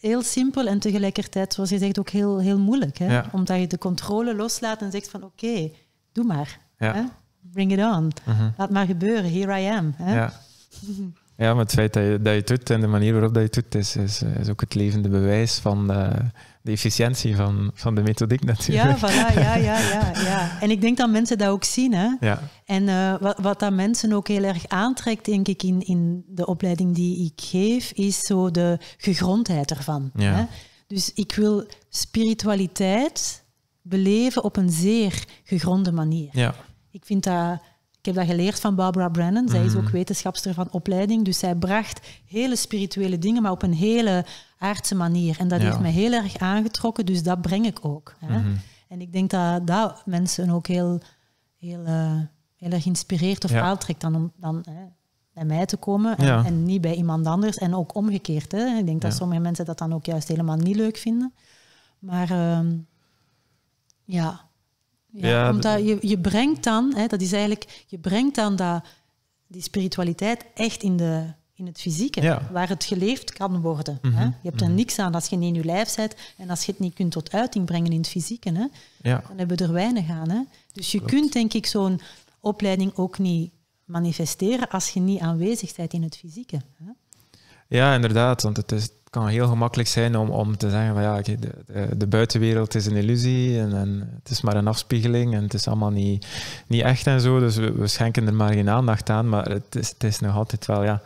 Speaker 2: heel simpel en tegelijkertijd, zoals je zegt, ook heel, heel moeilijk. Hè? Omdat je de controle loslaat en zegt van oké, doe maar. Hè? Bring it on. Mhm. Laat maar gebeuren. Here I am. Hè? Ja.
Speaker 1: Ja, maar het feit dat je, dat je het doet en de manier waarop dat je het doet, is, is, is ook het levende bewijs van de, eh, de, efficiëntie van, van de methodiek natuurlijk. Ja, voilà, ja, ja, ja, ja.
Speaker 2: En ik denk dat mensen dat ook zien. Hè? Ja. En eh, wat, wat dat mensen ook heel erg aantrekt, denk ik, in, in de opleiding die ik geef, is zo de gegrondheid ervan. Ja. Hè? Dus ik wil spiritualiteit beleven op een zeer gegronde manier. Ja. Ik vind dat ik heb dat geleerd van Barbara Brennan. Zij is mhm. ook wetenschapster van opleiding. Dus zij bracht hele spirituele dingen, maar op een hele aardse manier. En dat heeft mij heel erg aangetrokken, dus dat breng ik ook. Hè. Mhm. En ik denk dat dat mensen ook heel, heel, eh, heel erg inspireert of aantrekt dan om dan, hè, bij mij te komen en, niet bij iemand anders. En ook omgekeerd. Hè. Ik denk dat sommige mensen dat dan ook juist helemaal niet leuk vinden. Maar ehm, ja, ja, omdat je, je brengt dan, hè, dat is eigenlijk, je brengt dan dat, die spiritualiteit echt in, de, in het fysieke, waar het geleefd kan worden. hè? Mhm, je hebt er mhm. niks aan als je niet in je lijf zit en als je het niet kunt tot uiting brengen in het fysieke. Hè? Dan hebben we er weinig aan. Hè? Dus je kunt denk ik zo'n opleiding ook niet manifesteren als je niet aanwezig bent in het fysieke. Hè?
Speaker 1: Ja, inderdaad, want het is, kan heel gemakkelijk zijn om, om te zeggen van ja, de, de, de buitenwereld is een illusie en, en, het is maar een afspiegeling en het is allemaal niet, niet echt en zo. Dus we, schenken er maar geen aandacht aan, maar het is, het is nog altijd wel ja,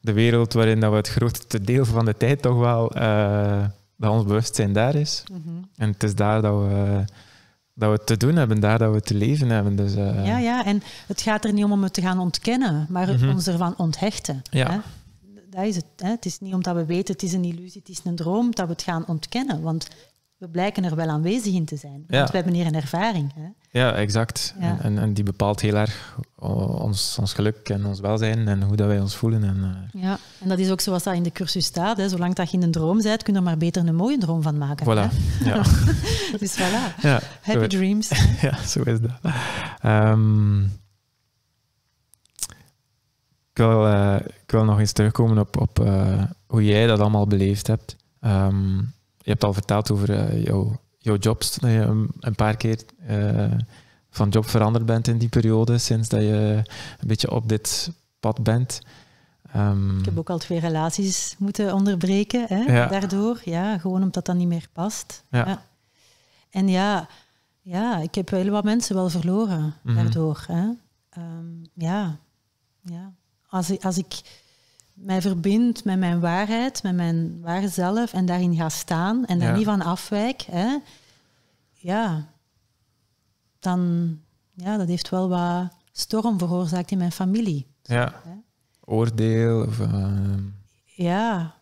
Speaker 1: de wereld waarin dat we het grootste deel van de tijd toch wel dat eh, ons bewustzijn daar is. Mhm. En het is daar dat we dat we te doen hebben, daar dat we te leven hebben. Dus, eh,
Speaker 2: ja, ja, en het gaat er niet om om het te gaan ontkennen, maar mhm. ons ervan onthechten. Ja. Hè? dat is het. Hè. Het is niet omdat we weten het is een illusie, het is een droom, dat we het gaan ontkennen. Want we blijken er wel aanwezig in te zijn. Want we hebben hier een ervaring. Hè?
Speaker 1: Ja, exact. En, en, die bepaalt heel erg ons, ons geluk en ons welzijn en hoe dat wij ons voelen. En,
Speaker 2: eh, Ja, en dat is ook zoals dat in de cursus staat. Hè. Zolang dat je in een droom bent, kun je er maar beter een mooie droom van maken. Voilà. Hè? Ja.
Speaker 1: dus voilà. Happy dreams. ja, zo is dat. Ehm, eh, ik wil, nog eens terugkomen op, op eh, hoe jij dat allemaal beleefd hebt. Ehm, je hebt al verteld over eh, jouw, jouw jobs, dat je een, paar keer van job veranderd bent in die periode, sinds dat je een beetje op dit pad bent. Ehm, ik heb
Speaker 2: ook al twee relaties moeten onderbreken hè, daardoor, ja, gewoon omdat dat niet meer past. Ja. En ja, ja, ik heb heel wat mensen wel verloren mhm. daardoor. Hè. Ehm, ja, ja. Als, als ik mij verbind met mijn waarheid, met mijn ware zelf en daarin ga staan en daar niet van afwijk, hè, ja, dan, ja, dat heeft wel wat storm veroorzaakt in mijn familie.
Speaker 1: Ja. Oordeel of... Ehm,
Speaker 2: ja,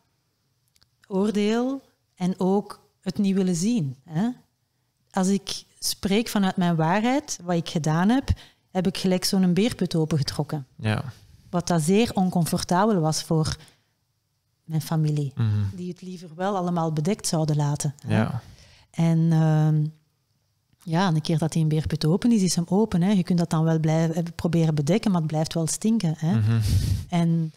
Speaker 2: oordeel en ook het niet willen zien. Hè? Als ik spreek vanuit mijn waarheid, wat ik gedaan heb, heb ik gelijk zo'n beerput opengetrokken. Ja. Wat dat zeer oncomfortabel was voor mijn familie, mhm. die het liever wel allemaal bedekt zouden laten. Ja. En ehm, ja, een keer dat hij een beerput open is, is hem open. Hè. Je kunt dat dan wel blijven, eh, proberen bedekken, maar het blijft wel stinken. Hè. Mhm. En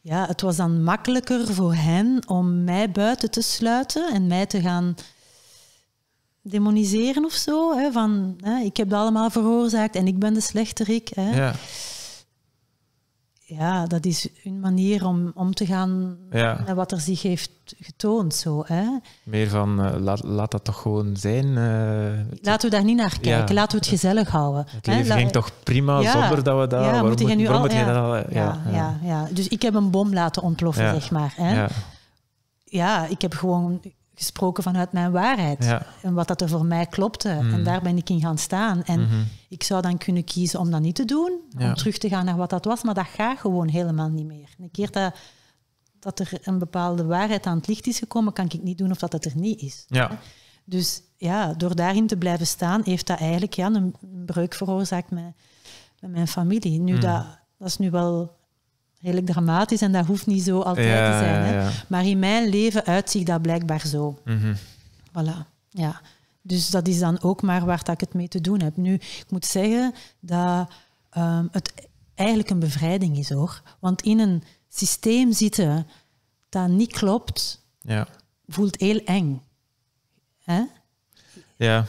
Speaker 2: ja, het was dan makkelijker voor hen om mij buiten te sluiten en mij te gaan demoniseren of zo. Hè, van, hè, ik heb dat allemaal veroorzaakt en ik ben de slechterik. Hè. Ja ja, dat is een manier om om te gaan met wat er zich heeft getoond. Zo, hè?
Speaker 1: Meer van eh, laat, laat dat toch gewoon zijn. Uh,
Speaker 2: laten we daar niet naar kijken, laten we het gezellig houden. Het ging toch prima zonder dat we daar Ja, moet je nu al... ja, ja. Ja, Dus ik heb een bom laten ontploffen, zeg maar. Hè? Ja. ik heb gewoon gesproken vanuit mijn waarheid. En wat dat er voor mij klopte. Mm. En daar ben ik in gaan staan. En mhm. ik zou dan kunnen kiezen om dat niet te doen. Om terug te gaan naar wat dat was. Maar dat gaat gewoon helemaal niet meer. Een keer dat, dat er een bepaalde waarheid aan het licht is gekomen, kan ik niet doen of dat het er niet is. Ja. Dus ja, door daarin te blijven staan, heeft dat eigenlijk ja, een breuk veroorzaakt met, met mijn familie. Nu, mm. dat, dat is nu wel redelijk dramatisch en dat hoeft niet zo altijd te zijn. Hè? maar in mijn leven uitziet dat blijkbaar zo. Mm Voilà, ja. Dus dat is dan ook maar waar dat ik het mee te doen heb. Nu, ik moet zeggen dat ehm, het eigenlijk een bevrijding is hoor. Want in een systeem zitten dat niet klopt, ja. voelt heel eng. Hè?
Speaker 1: Ja.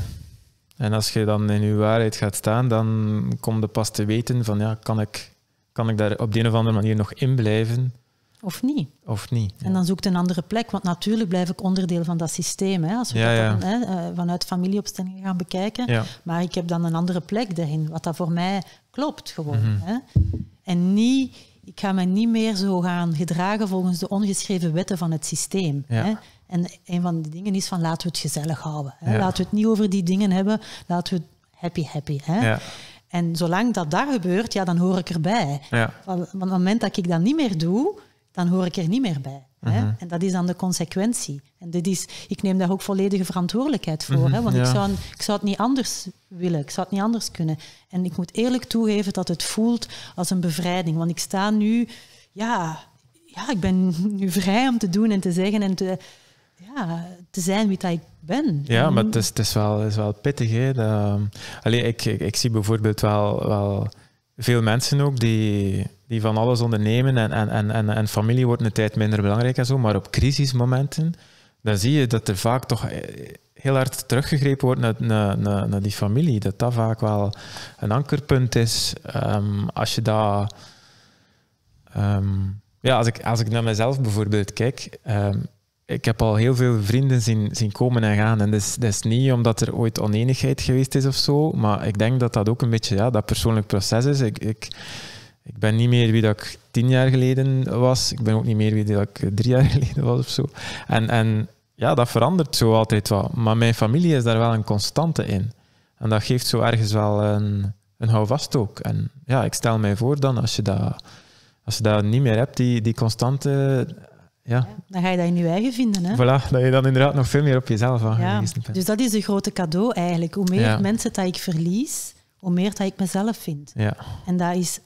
Speaker 1: En als je dan in je waarheid gaat staan, dan kom je pas te weten van ja, kan ik kan ik daar op de een of andere manier nog in blijven? Of niet. Of niet.
Speaker 2: En dan zoek ik een andere plek, want natuurlijk blijf ik onderdeel van dat systeem. Hè, als we dat dan, hè, eh, vanuit familieopstellingen gaan bekijken. Maar ik heb dan een andere plek daarin, wat dat voor mij klopt gewoon. Mhm. hè. En niet, ik ga me niet meer zo gaan gedragen volgens de ongeschreven wetten van het systeem. Hè. En een van die dingen is van laten we het gezellig houden. Hè. Laten we het niet over die dingen hebben, laten we het happy happy. Hè. En zolang dat daar gebeurt, ja, dan hoor ik erbij. Ja. Want op het moment dat ik dat niet meer doe, dan hoor ik er niet meer bij. Mhm. En dat is dan de consequentie. En dit is, ik neem daar ook volledige verantwoordelijkheid voor. Mhm. hè? Want ik, zou, ik zou het niet anders willen, ik zou het niet anders kunnen. En ik moet eerlijk toegeven dat het voelt als een bevrijding. Want ik sta nu, ja, ja ik ben nu vrij om te doen en te zeggen en te ja, te zijn wie dat ik ben. Ja, maar het is,
Speaker 1: het is, wel, is wel pittig. Hè? Ehm, ik, ik, zie bijvoorbeeld wel, wel veel mensen ook die, die van alles ondernemen en, en, en, en, en familie wordt een tijd minder belangrijk en zo, maar op crisismomenten, dan zie je dat er vaak toch eh, heel hard teruggegrepen wordt naar, naar, naar, die familie. Dat dat vaak wel een ankerpunt is. Ehm, als je dat... Ehm, ja, als ik, als ik naar mezelf bijvoorbeeld kijk ik heb al heel veel vrienden zien, zien komen en gaan. En dat is, dat is niet omdat er ooit oneenigheid geweest is of zo. Maar ik denk dat dat ook een beetje ja, dat persoonlijk proces is. Ik, ik, ik ben niet meer wie dat ik tien jaar geleden was. Ik ben ook niet meer wie dat ik drie jaar geleden was of zo. En, en ja, dat verandert zo altijd wel. Maar mijn familie is daar wel een constante in. En dat geeft zo ergens wel een, een houvast ook. En ja, ik stel mij voor dan, als je dat, als je dat niet meer hebt, die, die constante ja.
Speaker 2: Dan ga je dat in je eigen vinden. Hè?
Speaker 1: Voilà, dat je dan inderdaad nog veel meer op jezelf aan ja. Dus
Speaker 2: dat is een grote cadeau eigenlijk. Hoe meer mensen dat ik verlies, hoe meer dat ik mezelf vind. Ja. En dat is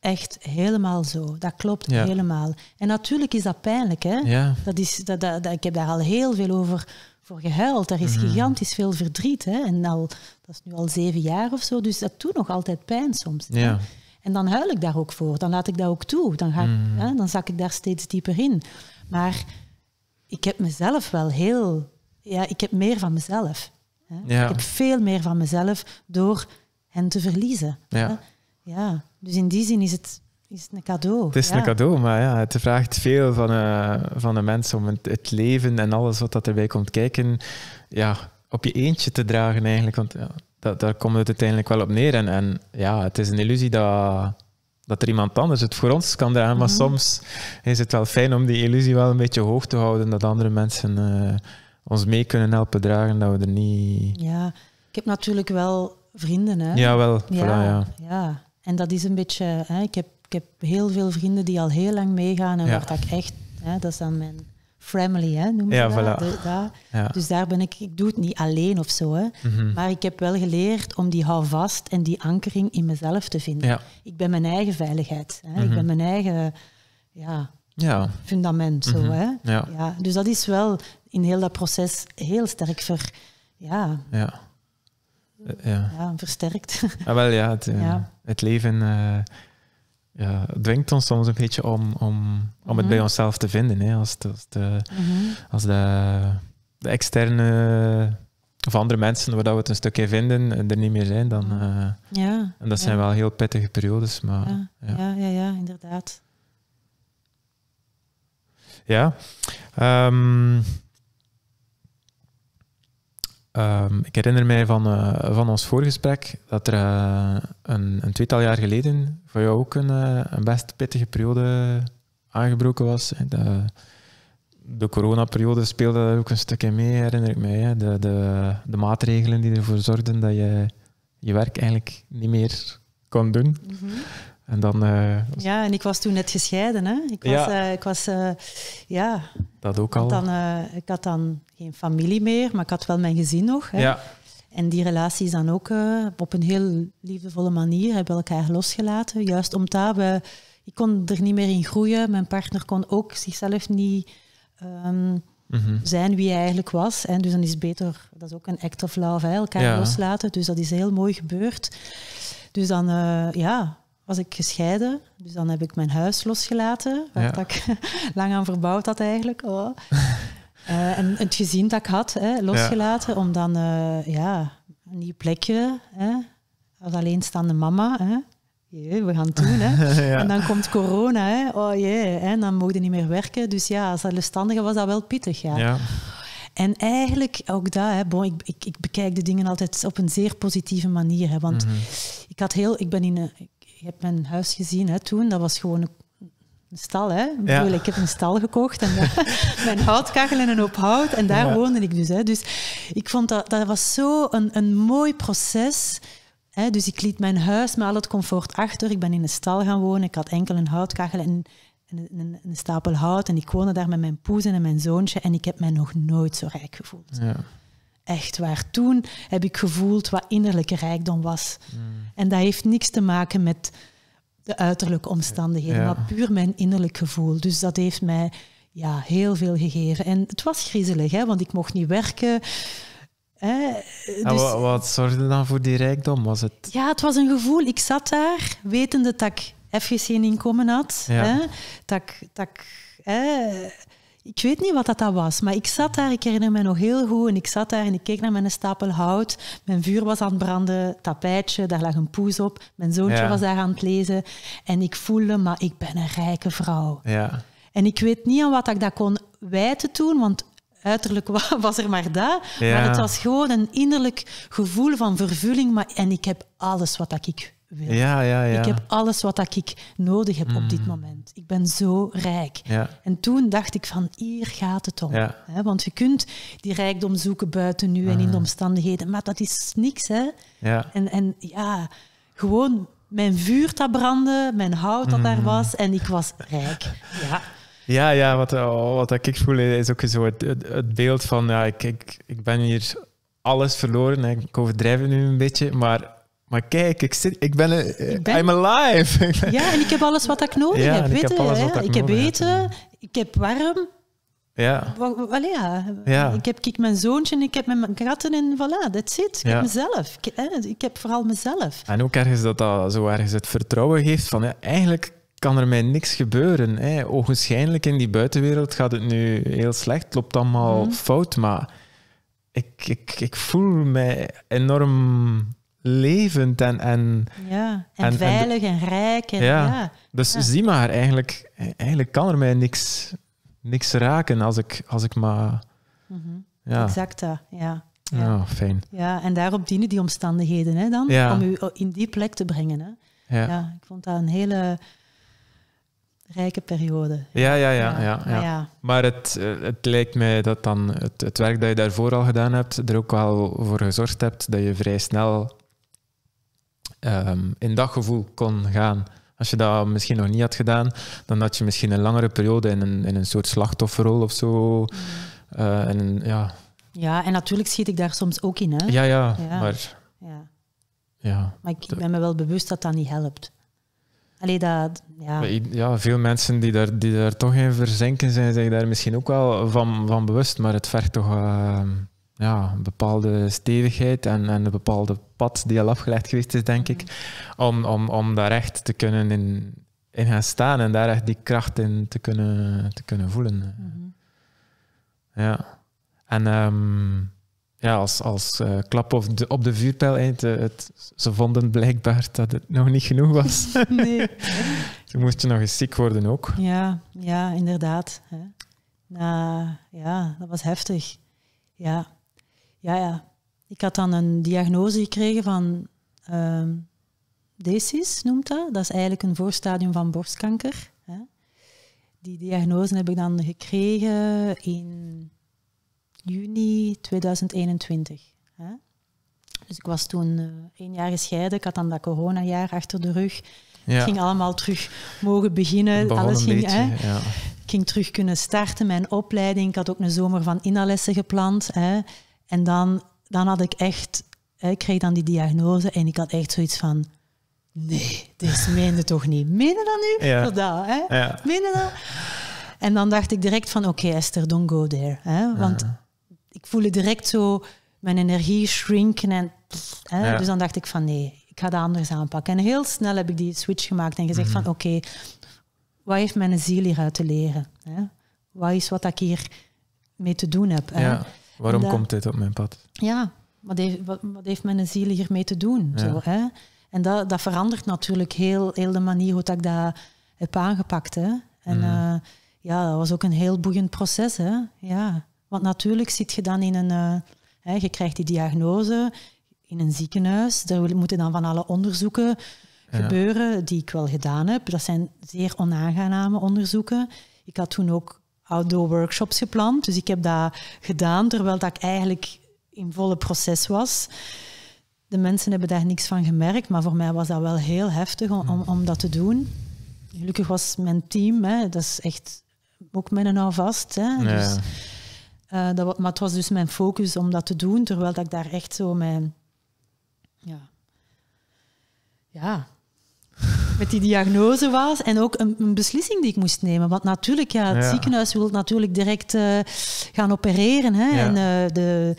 Speaker 2: echt helemaal zo. Dat klopt helemaal. En natuurlijk is dat pijnlijk. Hè? Ja. Dat is, dat, dat, ik heb daar al heel veel over voor gehuild. Er is mhm. gigantisch veel verdriet. Hè? En al, dat is nu al zeven jaar of zo, dus dat doet nog altijd pijn soms. Ja. En dan huil ik daar ook voor. Dan laat ik dat ook toe. Dan, ga mm. hè, dan zak ik daar steeds dieper in. Maar ik heb mezelf wel heel... Ja, ik heb meer van mezelf. Hè. Ik heb veel meer van mezelf door hen te verliezen. Ja. ja. Dus in die zin is het, is een cadeau. Het is een cadeau,
Speaker 1: maar ja, het vraagt veel van een, eh, van de mens om het, het leven en alles wat erbij komt kijken... Ja, op je eentje te dragen eigenlijk. Want ja, dat, daar komt het uiteindelijk wel op neer. En, en ja, het is een illusie dat, dat er iemand anders het voor ons kan dragen. Maar mhm. soms is het wel fijn om die illusie wel een beetje hoog te houden. Dat andere mensen eh, ons mee kunnen helpen dragen. Dat we er niet.
Speaker 2: Ja, ik heb natuurlijk wel vrienden. Hè? Ja, wel. Ja, ja. ja. En dat is een beetje. Hè, ik, heb, ik heb heel veel vrienden die al heel lang meegaan. En ja. dat ik echt. Hè, dat is dan mijn family, hè, noem ze ja, dat. Dus daar ben ik, ik doe het niet alleen of zo. Hè. Mhm. Maar ik heb wel geleerd om die houvast en die ankering in mezelf te vinden. Ik ben mijn eigen veiligheid. Hè. Ik mhm. ben mijn eigen ja, fundament. Zo, mhm. hè. Ja. Dus dat is wel in heel dat proces heel sterk ver, ja, ja. Eh, versterkt. Ah, wel, ja, het, eh,
Speaker 1: het leven... Eh, ja, het dwingt ons soms een beetje om, om, om het mhm. bij onszelf te vinden. Hè? Als, de, als, de, eh, mhm. als de, de, externe of andere mensen waar we het een stukje vinden eh, er niet meer zijn, dan. Mhm. Eh, ja, en dat zijn wel heel pittige periodes. Maar, ja,
Speaker 2: ja. ja, ja inderdaad.
Speaker 1: Ja. Ehm, Ehm, ik herinner mij van, uh, van ons voorgesprek dat er eh, een, een, tweetal jaar geleden voor jou ook een, eh, een best pittige periode aangebroken was. De, de coronaperiode speelde daar ook een stuk in mee, herinner ik mij. De, de, de, maatregelen die ervoor zorgden dat je je werk eigenlijk niet meer kon doen. Mhm. En dan, eh,
Speaker 2: ja, en ik was toen net gescheiden. Hè? Ik was, ja. Eh, ik was eh, ja.
Speaker 1: Dat ook al. Dan,
Speaker 2: ik had dan geen familie meer, maar ik had wel mijn gezin nog. Hè? Ja. En die relatie is dan ook op een heel liefdevolle manier hebben we elkaar losgelaten. Juist om we ik kon er niet meer in groeien. Mijn partner kon ook zichzelf niet ehm, mhm. zijn wie hij eigenlijk was. Hè. Dus dan is het beter, dat is ook een act of love, hè. elkaar loslaten. Dus dat is heel mooi gebeurd. Dus dan, ja, was ik gescheiden. Dus dan heb ik mijn huis losgelaten, waar ik lang aan verbouwd had eigenlijk. Oh. Eh, en het gezin dat ik had, hè, losgelaten, om dan eh, ja, een nieuw plekje, hè, als alleenstaande mama. Hè. Jee, we gaan het doen. Hè. En dan komt corona, hè. oh jee, en dan mogen niet meer werken. Dus ja, als zelfstandige was dat wel pittig. ja. En eigenlijk ook dat, hè, ik, ik, ik, bekijk de dingen altijd op een zeer positieve manier. Hè, want mhm. ik, had heel, ik ben in een, ik heb mijn huis gezien hè, toen, dat was gewoon een stal, hè? Ik, ik heb een stal gekocht en mijn houtkachel en een hoop hout. En daar woonde ik dus. Hè. Dus ik vond dat, dat was zo een, een mooi proces. Hè. Dus ik liet mijn huis met al het comfort achter. Ik ben in een stal gaan wonen. Ik had enkel een houtkachel en, een, een, stapel hout. En ik woonde daar met mijn poes en mijn zoontje. En ik heb mij nog nooit zo rijk gevoeld. Ja. Echt waar. Toen heb ik gevoeld wat innerlijke rijkdom was. Mm. En dat heeft niks te maken met de uiterlijke omstandigheden, maar puur mijn innerlijk gevoel. Dus dat heeft mij ja, heel veel gegeven. En het was griezelig, hè, want ik mocht niet werken. Hè, dus- wat,
Speaker 1: wat zorgde dan voor die rijkdom? Was het...
Speaker 2: Ja, het was een gevoel. Ik zat daar, wetende dat ik even geen inkomen had. Hè, dat ik... Dat ik weet niet wat dat, dat was, maar ik zat daar, ik herinner me nog heel goed, en ik zat daar en ik keek naar mijn stapel hout. Mijn vuur was aan het branden, tapijtje, daar lag een poes op. Mijn zoontje was daar aan het lezen. En ik voelde, maar ik ben een rijke vrouw. Ja. En ik weet niet aan wat ik dat kon wijten toen, want uiterlijk was er maar dat. Maar het was gewoon een innerlijk gevoel van vervulling. Maar, en ik heb alles wat ik
Speaker 3: ja, ja, ja. Ik heb
Speaker 2: alles wat ik nodig heb op dit mm. moment. Ik ben zo rijk. En toen dacht ik van hier gaat het om. want je kunt die rijkdom zoeken buiten nu en in de mm. omstandigheden, maar dat is niks. Hè? En, en ja, gewoon mijn vuur dat brandde, mijn hout dat daar mm. was en ik was rijk. Ja.
Speaker 1: Ja, ja wat, oh, wat ik voel is ook zo het, het, beeld van ja, ik, ik, ik ben hier alles verloren. Ik overdrijf het nu een beetje, maar maar kijk, ik, zit, ik ben, eh, I'm alive.
Speaker 2: Ja, en ik heb alles wat ik nodig heb. Ik heb, ik, heb eten, ik heb warm. Ja. ja. Ik heb ik mijn zoontje, ik heb mijn katten en voilà, that's it. Ik heb mezelf. Ik, ik, heb vooral mezelf.
Speaker 1: En ook ergens dat dat zo ergens het vertrouwen geeft van ja, eigenlijk kan er mij niks gebeuren. Hè. in die buitenwereld gaat het nu heel slecht, loopt allemaal mhm. fout, maar ik, ik, ik voel mij enorm levend en... En, ja, en, veilig en, rijk. En, ja. Dus zie maar, eigenlijk, eigenlijk kan er mij niks, niks raken als ik, als ik maar... Mm ja.
Speaker 2: Exact ja.
Speaker 1: Ja, oh, fijn.
Speaker 2: Ja, en daarop dienen die omstandigheden hè, dan, om u in die plek te brengen. Hè. Ja. ik vond dat een hele rijke periode. Ja, ja, ja. ja, ja,
Speaker 1: Maar het, eh, het lijkt mij dat dan het, het werk dat je daarvoor al gedaan hebt, er ook wel voor gezorgd hebt dat je vrij snel Ehm, in dat gevoel kon gaan. Als je dat misschien nog niet had gedaan, dan had je misschien een langere periode in een, in een soort slachtofferrol of zo. Eh, en, ja.
Speaker 2: ja, en natuurlijk schiet ik daar soms ook in. Hè? Ja, ja, maar... Ja. ja. Maar ik ben me wel bewust dat dat niet helpt. Alleen dat, ja.
Speaker 1: ja. veel mensen die daar, die daar toch in verzinken zijn, zijn daar misschien ook wel van, van bewust, maar het vergt toch... Uh, ja, een bepaalde stevigheid en, en een bepaalde pad die al afgelegd geweest is, denk ik, om, om, om daar echt te kunnen in, in gaan staan en daar echt die kracht in te kunnen, te kunnen voelen. Mhm. Ja. En ehm, ja, als, als eh, klap op de, op de vuurpijl, het, het, ze vonden blijkbaar dat het nog niet genoeg was. nee. Toen moest je nog eens ziek worden ook.
Speaker 2: Ja, ja inderdaad. Hè. ja, dat was heftig. Ja, ja, ja. Ik had dan een diagnose gekregen van uh, noemt dat. Dat is eigenlijk een voorstadium van borstkanker. Hè. Die diagnose heb ik dan gekregen in juni 2021. Hè. Dus ik was toen uh, één jaar gescheiden. Ik had dan dat corona-jaar achter de rug. Het ging allemaal terug mogen beginnen. Alles ging, hè. Ik ging terug kunnen starten, mijn opleiding. Ik had ook een zomer van inalessen gepland. Hè. En dan, dan had ik echt, ik kreeg dan die diagnose en ik had echt zoiets van, nee, dit meende toch niet. Meende dan nu? Ja. hè? Ja. Meende En dan dacht ik direct van, oké Esther, don't go there. Hè? Want ik voelde direct zo mijn energie shrinken. En, hè? Dus dan dacht ik van, nee, ik ga dat anders aanpakken. En heel snel heb ik die switch gemaakt en gezegd mhm. van, oké, wat heeft mijn ziel hieruit te leren? Hè? Wat is wat ik hier mee te doen heb? Ja. Waarom komt dit op mijn pad? Ja, wat heeft, wat, heeft mijn ziel hiermee te doen? Zo, hè? En dat, dat verandert natuurlijk heel, heel de manier hoe ik dat heb aangepakt. Hè? En mm. eh, ja, dat was ook een heel boeiend proces. Hè? Ja. Want natuurlijk zit je dan in een... Eh, hè, je krijgt die diagnose in een ziekenhuis. Er moeten dan van alle onderzoeken gebeuren die ik wel gedaan heb. Dat zijn zeer onaangename onderzoeken. Ik had toen ook outdoor workshops gepland. Dus ik heb dat gedaan terwijl dat ik eigenlijk in volle proces was. De mensen hebben daar niks van gemerkt, maar voor mij was dat wel heel heftig om, om, dat te doen. Gelukkig was mijn team, hè, dat is echt ook mijn vast. Hè, ja. dus, eh, dat, maar het was dus mijn focus om dat te doen, terwijl dat ik daar echt zo mijn... Ja. Ja met die diagnose was. En ook een, beslissing die ik moest nemen. Want natuurlijk, ja, het ziekenhuis wil natuurlijk direct eh, gaan opereren. Hè? En eh, de,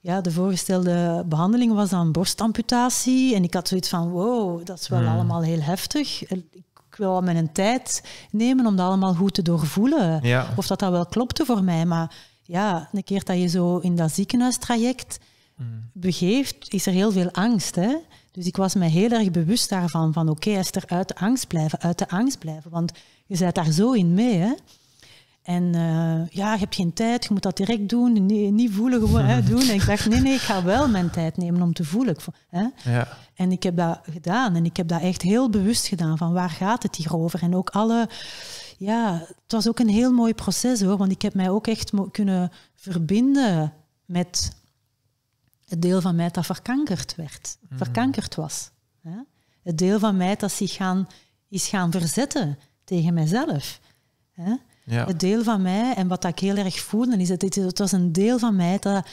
Speaker 2: ja, de voorgestelde behandeling was dan borstamputatie. En ik had zoiets van, wow, dat is wel hmm. allemaal heel heftig. Ik wil al mijn tijd nemen om dat allemaal goed te doorvoelen. Of dat dat wel klopte voor mij. Maar ja, een keer dat je zo in dat ziekenhuistraject hmm. begeeft, is er heel veel angst. Hè? Dus ik was me heel erg bewust daarvan, van oké okay, Esther, uit de angst blijven, uit de angst blijven. Want je zit daar zo in mee. Hè? En eh, ja, je hebt geen tijd, je moet dat direct doen, niet voelen, gewoon hè, doen. En ik dacht, nee, nee, ik ga wel mijn tijd nemen om te voelen. Hè? Ja. En ik heb dat gedaan en ik heb dat echt heel bewust gedaan, van waar gaat het hier over? En ook alle, ja, het was ook een heel mooi proces hoor, want ik heb mij ook echt kunnen verbinden met het deel van mij dat verkankerd werd, mm. verkankerd was. Het deel van mij dat zich gaan, is gaan verzetten tegen mijzelf. Het deel van mij, en wat ik heel erg voelde, is dat het, het was een deel van mij dat...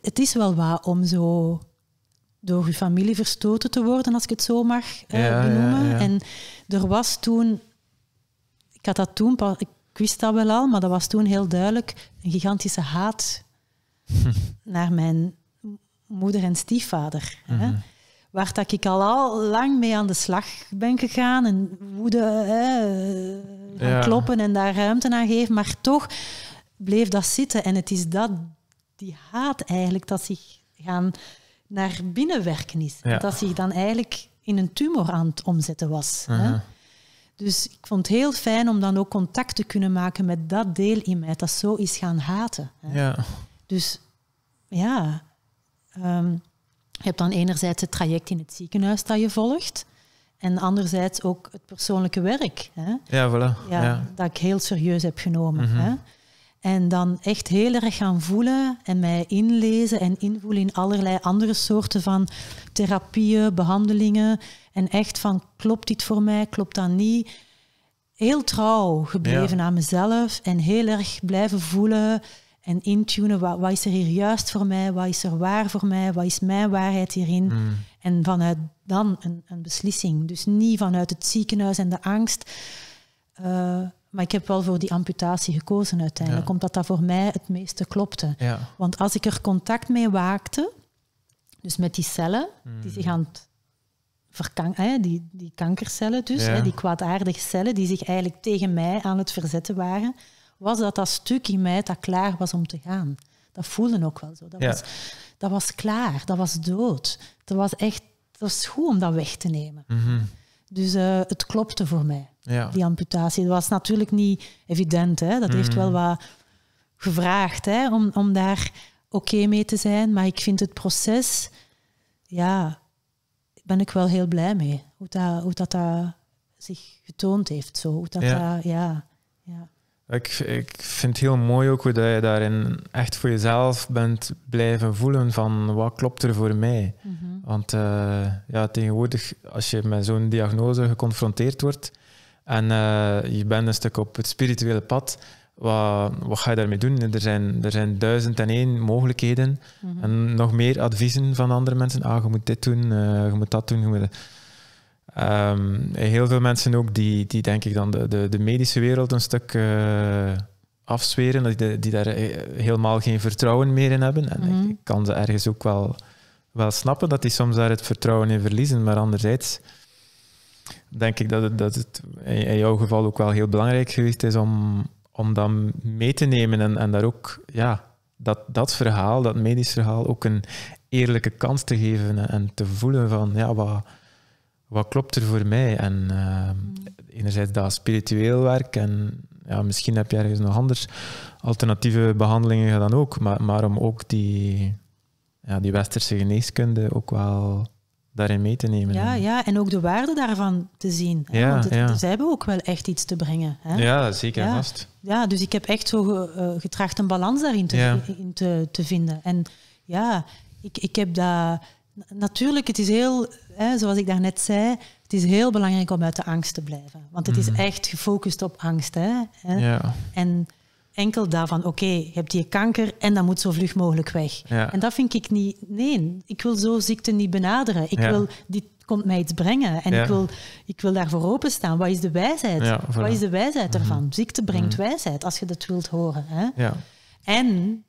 Speaker 2: het, is wel waar om zo door je familie verstoten te worden, als ik het zo mag eh, benoemen. en er was toen... Ik had dat toen... Ik wist dat wel al, maar dat was toen heel duidelijk. Een gigantische haat naar mijn moeder en stiefvader. hè, mhm. waar dat ik al, al lang mee aan de slag ben gegaan en woede hè, eh, kloppen en daar ruimte aan geven. Maar toch bleef dat zitten. En het is dat, die haat eigenlijk, dat zich gaan naar binnen werken is. Dat zich dan eigenlijk in een tumor aan het omzetten was. hè. Mhm. Dus ik vond het heel fijn om dan ook contact te kunnen maken met dat deel in mij, dat zo is gaan haten. Hè. Ja. Dus ja, ehm, je hebt dan enerzijds het traject in het ziekenhuis dat je volgt. En anderzijds ook het persoonlijke werk. Hè? Ja, voilà. Ja, Dat ik heel serieus heb genomen. Mhm. hè? En dan echt heel erg gaan voelen en mij inlezen en invoelen in allerlei andere soorten van therapieën, behandelingen. En echt van klopt dit voor mij, klopt dat niet. Heel trouw gebleven aan mezelf en heel erg blijven voelen en intunen, wat, wat, is er hier juist voor mij? Wat is er waar voor mij? Wat is mijn waarheid hierin? Mm. En vanuit dan een, een, beslissing. Dus niet vanuit het ziekenhuis en de angst. Eh, maar ik heb wel voor die amputatie gekozen uiteindelijk, omdat dat voor mij het meeste klopte. Want als ik er contact mee waakte, dus met die cellen mm. die zich aan het die, die kankercellen dus, hè, die kwaadaardige cellen die zich eigenlijk tegen mij aan het verzetten waren, was dat dat stuk in mij dat klaar was om te gaan. Dat voelde ook wel zo. Dat, was, dat was klaar, dat was dood. Dat was echt dat was goed om dat weg te nemen. Mhm. Dus eh, het klopte voor mij, die amputatie. Dat was natuurlijk niet evident. Hè? Dat heeft wel mhm. wat gevraagd hè? Om, om daar oké mee te zijn. Maar ik vind het proces, ja, ben ik wel heel blij mee. Hoe dat, hoe dat, dat zich getoond heeft. Zo. Hoe dat, Dat, ja.
Speaker 1: Ik, ik vind het heel mooi ook hoe dat je daarin echt voor jezelf bent blijven voelen van wat klopt er voor mij. Mhm. Want eh, ja, tegenwoordig, als je met zo'n diagnose geconfronteerd wordt en eh, je bent een stuk op het spirituele pad, wat, wat ga je daarmee doen? Er zijn, er zijn duizend en één mogelijkheden mhm. en nog meer adviezen van andere mensen. Ah, je moet dit doen, eh, je moet dat doen. Je moet dat. Ehm, heel veel mensen ook die, die denk ik dan de, de, de medische wereld een stuk uh, afzweren, die, die daar eh, helemaal geen vertrouwen meer in hebben. En mhm. ik, kan ze ergens ook wel, wel snappen dat die soms daar het vertrouwen in verliezen. Maar anderzijds denk ik dat het, dat het in jouw geval ook wel heel belangrijk geweest is om, om dat mee te nemen en, en daar ook ja, dat, dat verhaal, dat medisch verhaal, ook een eerlijke kans te geven en te voelen van ja, wat wat klopt er voor mij? En ehm, mm. enerzijds dat spiritueel werk en ja, misschien heb je ergens nog anders alternatieve behandelingen dan ook, maar, maar om ook die, ja, die westerse geneeskunde ook wel daarin mee te nemen. Ja,
Speaker 2: ja en ook de waarde daarvan te zien. Ja, Want het, zij hebben ook wel echt iets te brengen. Hè? Ja, zeker ja. vast. Ja, dus ik heb echt zo eh, getracht een balans daarin te, te, te vinden. En ja, ik, ik heb dat natuurlijk, het is heel, hè, zoals ik daarnet zei, het is heel belangrijk om uit de angst te blijven. Want het is mhm. echt gefocust op angst. Hè? hè? Ja. En enkel daarvan, oké, okay, je hebt die kanker en dat moet zo vlug mogelijk weg. Ja. En dat vind ik niet, nee, ik wil zo ziekte niet benaderen. Ik wil, dit komt mij iets brengen en ik, wil, ik wil daarvoor openstaan. Wat is de wijsheid? Wat is de wijsheid ervan? Mhm. Ziekte brengt mhm. wijsheid, als je dat wilt horen. Hè? En,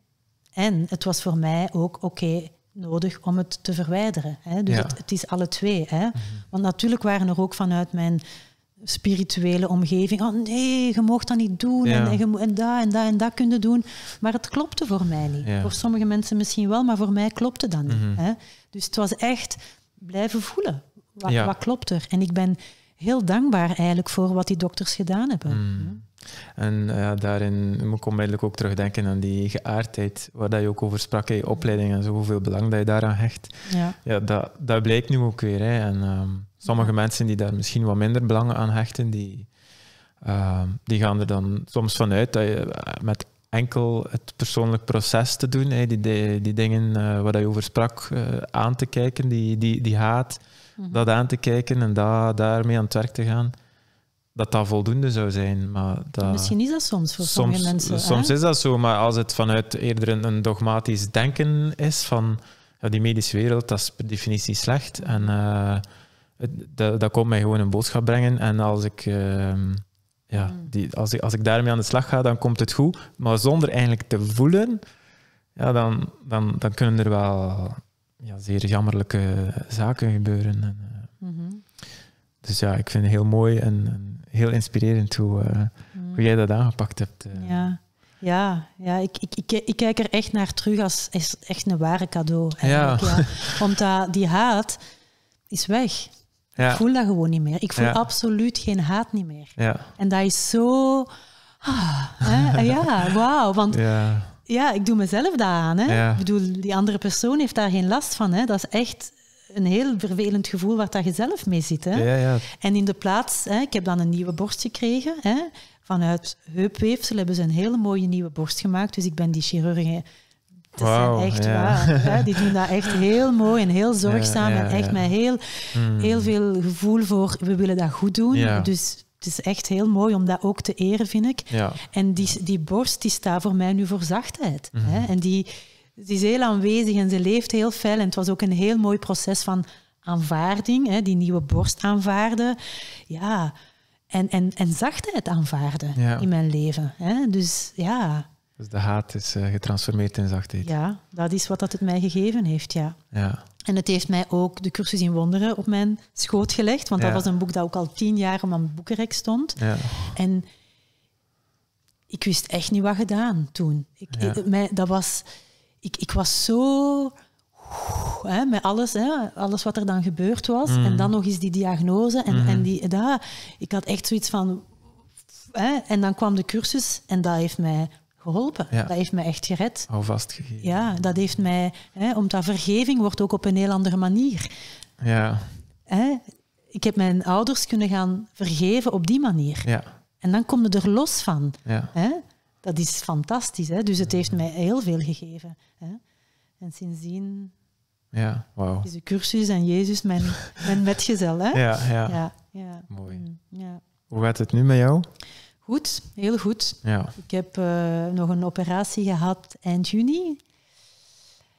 Speaker 2: en het was voor mij ook, oké, nodig om het te verwijderen. Hè? Dus het, is alle twee. Hè? Mhm. Want natuurlijk waren er ook vanuit mijn spirituele omgeving. Oh nee, je mocht dat niet doen. En, je, en dat en dat en dat kunnen doen. Maar het klopte voor mij niet. Voor sommige mensen misschien wel, maar voor mij klopte dat niet. Mhm. hè? Dus het was echt blijven voelen. Wat, wat klopt er? En ik ben heel dankbaar eigenlijk voor wat die dokters gedaan hebben. Mhm.
Speaker 1: En eh, daarin moet ik onmiddellijk ook terugdenken aan die geaardheid, waar dat je ook over sprak in je opleiding en zo, hoeveel belang dat je daaraan hecht. Ja. ja dat, dat blijkt nu ook weer. Hè. En ehm, sommige mensen die daar misschien wat minder belang aan hechten, die, ehm, die gaan er dan soms vanuit dat je eh, met enkel het persoonlijk proces te doen, hè, die, die, dingen uh, waar je over sprak, aan te kijken, die, die, die haat, mhm. dat aan te kijken en da, daarmee aan het werk te gaan dat dat voldoende zou zijn. Maar dat... Misschien is dat soms voor sommige mensen. Soms is dat zo, maar als het vanuit eerder een, dogmatisch denken is van ja, die medische wereld, dat is per definitie slecht. En eh, dat, dat komt mij gewoon een boodschap brengen. En als ik, ehm, ja, hmm. die, als, ik, als ik daarmee aan de slag ga, dan komt het goed. Maar zonder eigenlijk te voelen, ja, dan, dan, dan kunnen er wel ja, zeer jammerlijke zaken gebeuren. En, eh, mhm. Dus ja, ik vind het heel mooi en heel inspirerend hoe, eh, mm. jij dat aangepakt hebt. Eh.
Speaker 2: Ja. Ja, ja ik, ik, ik, ik, kijk er echt naar terug als, echt een ware cadeau. Ja. ja. Omdat die haat is weg. Ja. Ik voel dat gewoon niet meer. Ik voel absoluut geen haat niet meer. Ja. En dat is zo... Ah, ja, wauw. Want ja. ik doe mezelf daar aan. Hè? Ik bedoel, die andere persoon heeft daar geen last van. Hè? Dat is echt een heel vervelend gevoel wat daar je zelf mee zit. Hè? Ja, ja. En in de plaats, hè, ik heb dan een nieuwe borst gekregen. Hè? Vanuit heupweefsel hebben ze een hele mooie nieuwe borst gemaakt. Dus ik ben die chirurgen. Dat zijn echt waar. Hè? Die doen dat echt heel mooi en heel zorgzaam. En echt met heel, hmm. heel veel gevoel voor we willen dat goed doen. Dus het is echt heel mooi om dat ook te eren, vind ik. En die, die borst die staat voor mij nu voor zachtheid. Mhm. Hè? En die, ze is heel aanwezig en ze leeft heel fel. En het was ook een heel mooi proces van aanvaarding, hè, die nieuwe borst aanvaarden. Ja, en, en, en zachtheid aanvaarden in mijn leven. Hè. Dus ja.
Speaker 1: Dus de haat is eh, getransformeerd in zachtheid.
Speaker 2: Ja, dat is wat dat het mij gegeven heeft, ja. ja. En het heeft mij ook de cursus in wonderen op mijn schoot gelegd, want dat was een boek dat ook al tien jaar op mijn boekenrek stond. Ja. En ik wist echt niet wat gedaan toen. Ik, eh, mij, dat was ik, ik was zo Hè, met alles, hè, alles wat er dan gebeurd was. Mm. En dan nog eens die diagnose. En, mm-hmm. en die, daar, ik had echt zoiets van. Hè, en dan kwam de cursus en dat heeft mij geholpen. Ja. Dat heeft mij echt gered. Al vastgegeven. Ja, dat heeft mij. Hè, omdat vergeving wordt ook op een heel andere manier. Ja. Hè, ik heb mijn ouders kunnen gaan vergeven op die manier. Ja. En dan kom je er los van. Ja. Hè? dat is fantastisch. Hè? Dus het heeft mij heel veel gegeven. Hè? En sindsdien
Speaker 1: ja, wow. is
Speaker 2: de cursus en Jezus mijn, mijn metgezel. Hè? Ja, ja. ja, ja. Mooi. Mm, ja.
Speaker 1: Hoe gaat het nu met jou?
Speaker 2: Goed, heel goed. Ja. Ik heb eh, nog een operatie gehad eind juni.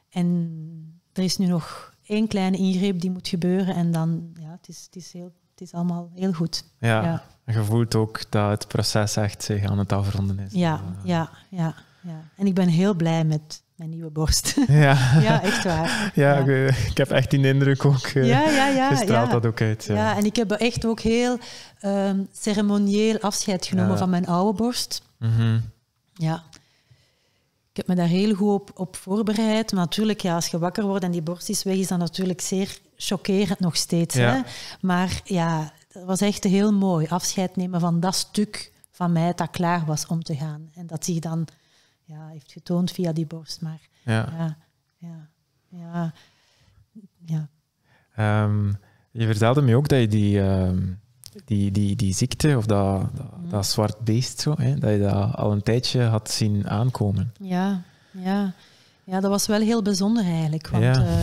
Speaker 2: En er is nu nog één kleine ingreep die moet gebeuren. En dan, ja, het is, het is heel is allemaal heel goed. Ja, ja.
Speaker 1: je voelt ook dat het proces echt zich aan het afronden is. Ja,
Speaker 2: dus, eh, ja, ja. ja. En ik ben heel blij met mijn nieuwe borst. Ja, ja echt waar. Ja,
Speaker 1: eh, Ik, heb echt die indruk ook. Eh, ja, ja, ja. Je straalt dat ook uit. Ja.
Speaker 2: en ik heb echt ook heel ehm, ceremonieel afscheid genomen van mijn oude borst. Mm Ja. Ik heb me daar heel goed op, op voorbereid. Maar natuurlijk, ja, als je wakker wordt en die borst is weg, is dat natuurlijk zeer chockerend nog steeds. Hè? Maar ja, dat was echt heel mooi. Afscheid nemen van dat stuk van mij dat klaar was om te gaan. En dat zich dan ja, heeft getoond via die borst. Maar ja, ja, ja. ja,
Speaker 1: ehm, je vertelde mij ook dat je die, ehm, die, die, die ziekte of dat, mm. dat, zwart beest, zo, hè, dat je dat al een tijdje had zien aankomen.
Speaker 2: Ja, ja. ja dat was wel heel bijzonder eigenlijk. Want ja. Eh,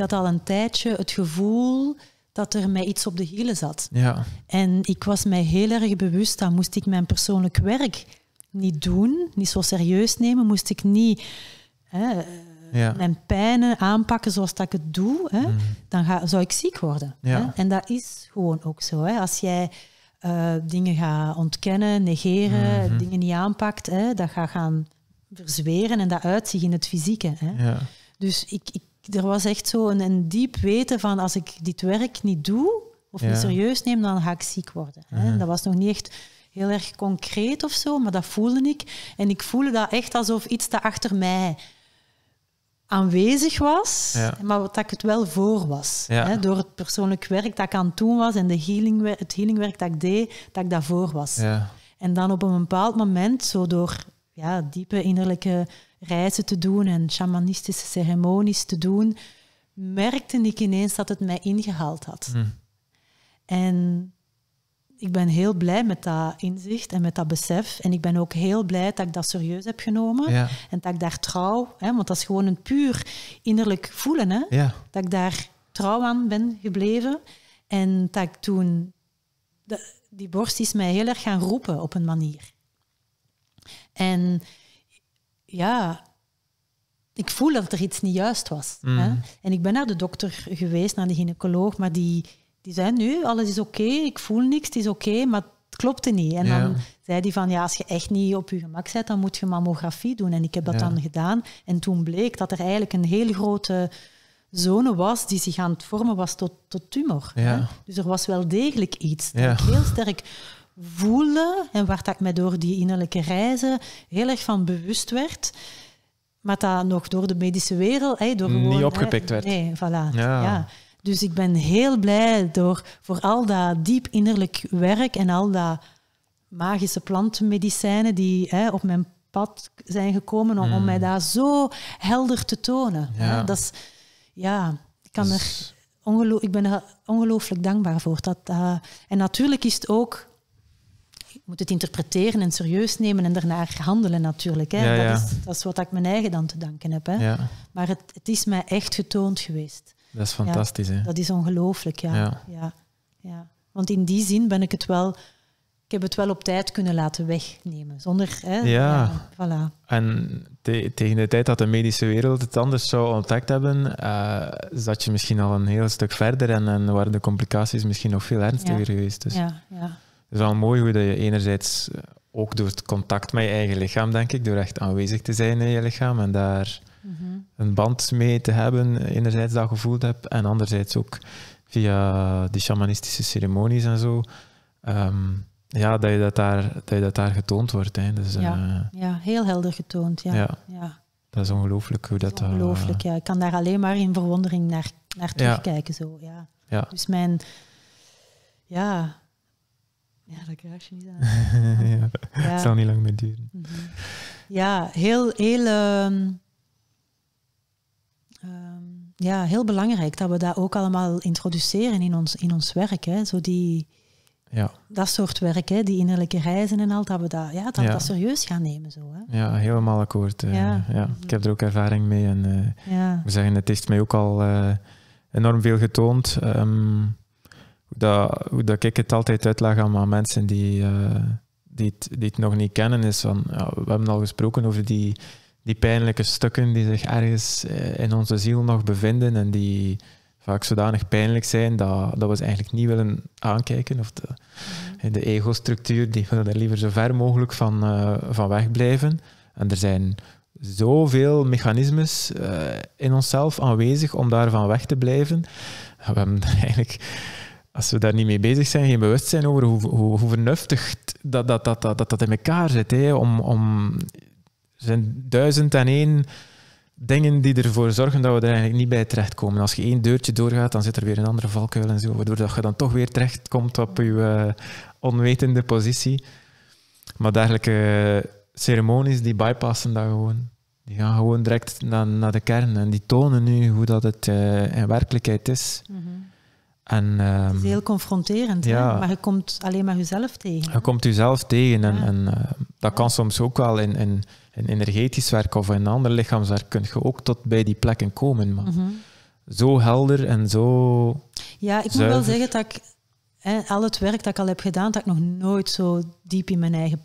Speaker 2: had al een tijdje het gevoel dat er mij iets op de hielen zat. Ja. En ik was mij heel erg bewust, dat moest ik mijn persoonlijk werk niet doen, niet zo serieus nemen, moest ik niet hè, mijn pijnen aanpakken zoals dat ik het doe, hè, mhm. dan ga, zou ik ziek worden. Hè? En dat is gewoon ook zo. Hè? Als jij eh, dingen gaat ontkennen, negeren, mhm. dingen niet aanpakt, hè, dat gaat gaan verzweren en dat uitzicht in het fysieke. Hè? Ja. Dus ik, er was echt zo een, een, diep weten van als ik dit werk niet doe of niet serieus neem, dan ga ik ziek worden. Hè. Dat was nog niet echt heel erg concreet of zo, maar dat voelde ik. En ik voelde dat echt alsof iets dat achter mij aanwezig was, maar dat ik het wel voor was. Hè, door het persoonlijk werk dat ik aan het doen was en de healing, het healingwerk dat ik deed, dat ik daarvoor was. Ja. En dan op een bepaald moment, zo door ja, diepe innerlijke reizen te doen en shamanistische ceremonies te doen, merkte ik ineens dat het mij ingehaald had. Mm. En ik ben heel blij met dat inzicht en met dat besef. En ik ben ook heel blij dat ik dat serieus heb genomen. En dat ik daar trouw, hè, want dat is gewoon een puur innerlijk voelen. Hè, Dat ik daar trouw aan ben gebleven. En dat ik toen. De, die borst is mij heel erg gaan roepen op een manier. En ja, ik voel dat er iets niet juist was. Hè? Mm. En ik ben naar de dokter geweest, naar de gynaecoloog, maar die, die zei nu, alles is oké, ik voel niks, het is oké, maar het klopte niet. En dan zei die van, ja, als je echt niet op je gemak bent, dan moet je mammografie doen. En ik heb dat dan gedaan. En toen bleek dat er eigenlijk een heel grote zone was die zich aan het vormen was tot, tot tumor. Dus er was wel degelijk iets. heel sterk voelde en waar ik me door die innerlijke reizen heel erg van bewust werd. Maar dat nog door de medische wereld... Hey, door Niet opgepikt werd. Nee, voilà. Ja. Dus ik ben heel blij door, voor al dat diep innerlijk werk en al dat magische plantenmedicijnen die op mijn pad zijn gekomen om, om hmm. mij daar zo helder te tonen. Ja. Dat is, ja, ik, kan dus er ik ben er ongelooflijk dankbaar voor. Dat, eh, en natuurlijk is het ook moet het interpreteren en serieus nemen en daarnaar handelen natuurlijk. Hè. Ja, Dat, is, dat, is, wat ik mijn eigen dan te danken heb. Hè. Ja. Maar het, het, is mij echt getoond geweest. Dat is fantastisch. hè? Dat is ongelooflijk, ja. Ja. Ja. Want in die zin ben ik het wel... Ik heb het wel op tijd kunnen laten wegnemen. Zonder... Hè, ja. Voilà.
Speaker 1: En tegen de tijd dat de medische wereld het anders zou ontdekt hebben, eh, zat je misschien al een heel stuk verder en, en waren de complicaties misschien nog veel ernstiger geweest. Dus. Ja, ja is wel mooi hoe dat je enerzijds eh, ook door het contact met je eigen lichaam, denk ik, door echt aanwezig te zijn in je lichaam en daar mhm. een band mee te hebben, enerzijds dat gevoeld heb, en anderzijds ook via die shamanistische ceremonies en zo, ehm, ja, dat je dat, daar, dat je dat daar getoond wordt. Hè. Dus, ja,
Speaker 2: eh, ja, heel helder getoond, ja. ja.
Speaker 1: Dat is ongelooflijk hoe dat... ongelooflijk,
Speaker 2: eh, ja. Ik kan daar alleen maar in verwondering naar, naar terugkijken. Zo, Ja. Dus mijn... Ja, ja, dat krijg je niet aan.
Speaker 1: Het zal niet lang meer duren.
Speaker 2: Mhm. Ja, heel, heel, ehm, ehm, ja, heel belangrijk dat we dat ook allemaal introduceren in ons, in ons werk. Hè. Zo die, ja. Dat soort werk, hè, die innerlijke reizen en al, dat we dat, ja, dat, dat serieus gaan nemen. Zo, hè.
Speaker 1: Ja, helemaal akkoord. Eh, ja. Mhm. Ik heb er ook ervaring mee. En, eh, We zeggen, het heeft mij ook al eh, enorm veel getoond. Ehm, dat, hoe dat ik het altijd uitleg aan, mensen die, eh, die, het, die nog niet kennen, is van, ja, we hebben al gesproken over die, die pijnlijke stukken die zich ergens eh, in onze ziel nog bevinden en die vaak zodanig pijnlijk zijn dat, dat we ze eigenlijk niet willen aankijken. Of de, mm-hmm. de ego-structuur, die willen er liever zo ver mogelijk van, uh, van wegblijven. En er zijn zoveel mechanismes in onszelf aanwezig om daarvan weg te blijven. We hebben eigenlijk als we daar niet mee bezig zijn, geen bewustzijn over hoe, hoe, vernuftig dat dat, dat, dat, dat in elkaar zit. Hè? Om, om, er zijn duizend en één dingen die ervoor zorgen dat we er eigenlijk niet bij terechtkomen. Als je één deurtje doorgaat, dan zit er weer een andere valkuil en zo, waardoor dat je dan toch weer terechtkomt op je eh, onwetende positie. Maar dergelijke eh, ceremonies, die bypassen dat gewoon. Die gaan gewoon direct naar, naar de kern en die tonen nu hoe dat het eh, in werkelijkheid is. Mhm. En, het is ehm, heel confronterend,
Speaker 2: ja. maar je komt alleen maar jezelf tegen.
Speaker 1: Je komt jezelf tegen en, en eh, dat kan soms ook wel in, in, in, energetisch werk of in ander lichaamswerk, kun je ook tot bij die plekken komen. Maar mhm. zo helder en zo. Ja, ik moet wel
Speaker 2: zeggen dat ik al het werk dat ik al heb gedaan, dat ik nog nooit zo diep in mijn eigen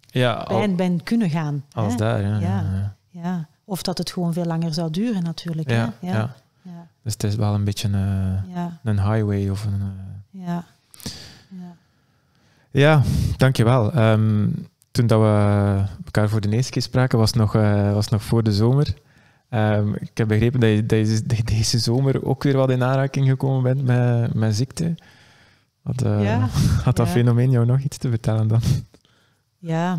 Speaker 2: ja, pijn ben kunnen gaan. Als daar, ja. ja. Of dat het gewoon veel langer zou duren, natuurlijk. ja.
Speaker 1: Dus het is wel een beetje een, eh, een highway of een. Eh,
Speaker 2: ja. ja.
Speaker 1: Ja, dankjewel. Um, toen dat we elkaar voor de eerste keer spraken, was nog, eh, was nog voor de zomer. Ehm, ik heb begrepen dat je, dat deze zomer ook weer wat in aanraking gekomen bent met, met ziekte. Had, had dat fenomeen jou nog iets te vertellen dan?
Speaker 2: Ja.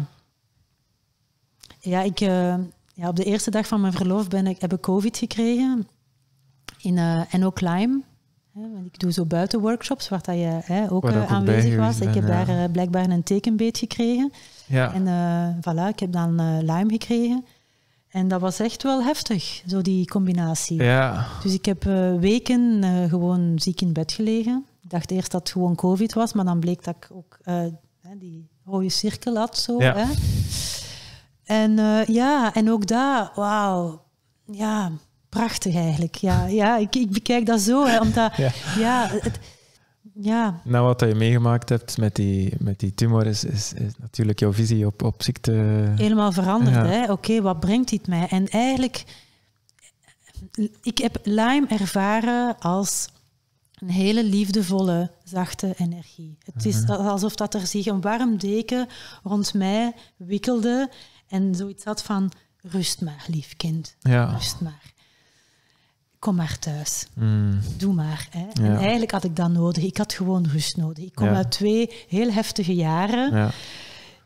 Speaker 2: Ja, ik, ja, op de eerste dag van mijn verlof ben ik, heb ik COVID gekregen. In, en eh, ook Lime. Want ik doe zo buiten workshops, waar dat je hè, ook, eh, aanwezig was. Ik heb daar eh, blijkbaar een tekenbeet gekregen. Ja. En uh, voilà, ik heb dan uh, gekregen. En dat was echt wel heftig, zo die combinatie. Ja. Dus ik heb weken gewoon ziek in bed gelegen. Ik dacht eerst dat het gewoon COVID was, maar dan bleek dat ik ook die rode cirkel had. Zo, hè. En ja, en ook daar, wauw. Ja, prachtig eigenlijk. Ja, ja ik, ik bekijk dat zo. Hè, omdat, ja. Ja, het, ja.
Speaker 1: Nou, wat je meegemaakt hebt met die, met die tumor is, is, natuurlijk jouw visie op, op ziekte... Helemaal veranderd. hè
Speaker 2: Oké, wat brengt dit mij? En eigenlijk, ik heb Lyme ervaren als een hele liefdevolle, zachte energie. Het is mhm. alsof dat er zich een warm deken rond mij wikkelde en zoiets had van rust maar, lief kind, ja. rust maar kom maar thuis. Mm. Doe maar. Hè. En eigenlijk had ik dat nodig. Ik had gewoon rust nodig. Ik kom uit twee heel heftige jaren. Ja.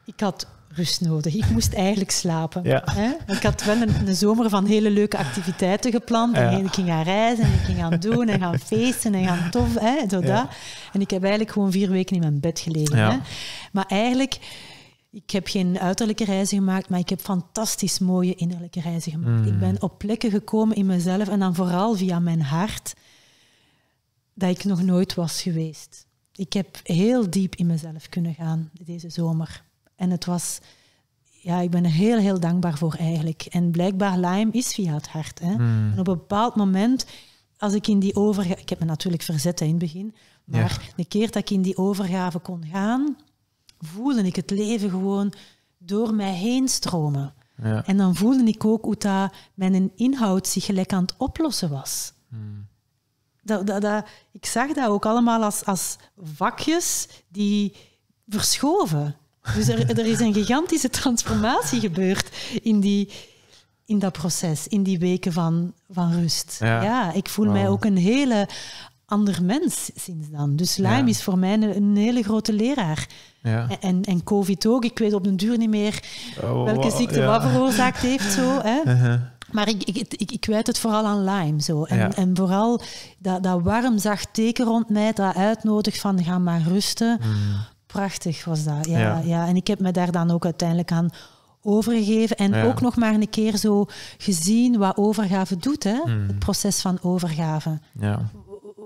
Speaker 2: Ik had rust nodig. Ik moest eigenlijk slapen. Hè. Ik had wel een, zomer van hele leuke activiteiten gepland. En ik ging aan reizen en ik ging aan doen en gaan feesten en gaan tof. Hè, zo dat. En ik heb eigenlijk gewoon vier weken in mijn bed gelegen. Hè. Maar eigenlijk ik heb geen uiterlijke reizen gemaakt, maar ik heb fantastisch mooie innerlijke reizen gemaakt. Ik mm. ben op plekken gekomen in mezelf en dan vooral via mijn hart, dat ik nog nooit was geweest. Ik heb heel diep in mezelf kunnen gaan deze zomer. En het was, ja, ik ben er heel, heel dankbaar voor eigenlijk. En blijkbaar Lyme is via het hart. Hè? Mm. En op een bepaald moment, als ik in die overgave, ik heb me natuurlijk verzet in het begin, maar de keer dat ik in die overgave kon gaan, voelde ik het leven gewoon door mij heen stromen. Ja. En dan voelde ik ook hoe dat mijn inhoud zich gelijk aan het oplossen was. Hmm. Dat, dat, ik zag dat ook allemaal als, als vakjes die verschoven. Dus er, er is een gigantische transformatie gebeurd in, die, in dat proces, in die weken van, van rust. Ja, ik voel mij ook een hele ander mens sinds dan. Dus Lyme is voor mij een, hele grote leraar. Ja. En, en COVID ook. Ik weet op den duur niet meer
Speaker 3: oh, welke ziekte wat veroorzaakt heeft. Zo, hè. Uh-huh.
Speaker 2: Maar ik, ik, ik, ik wijd het vooral aan Lyme. Zo. En, en vooral dat, dat warm, zacht teken rond mij, dat uitnodigt van ga maar rusten. Mm. Prachtig was dat. Ja, ja, En ik heb me daar dan ook uiteindelijk aan overgegeven. En ook nog maar een keer zo gezien wat overgave doet. Hè? Mm. Het proces van overgave. Ja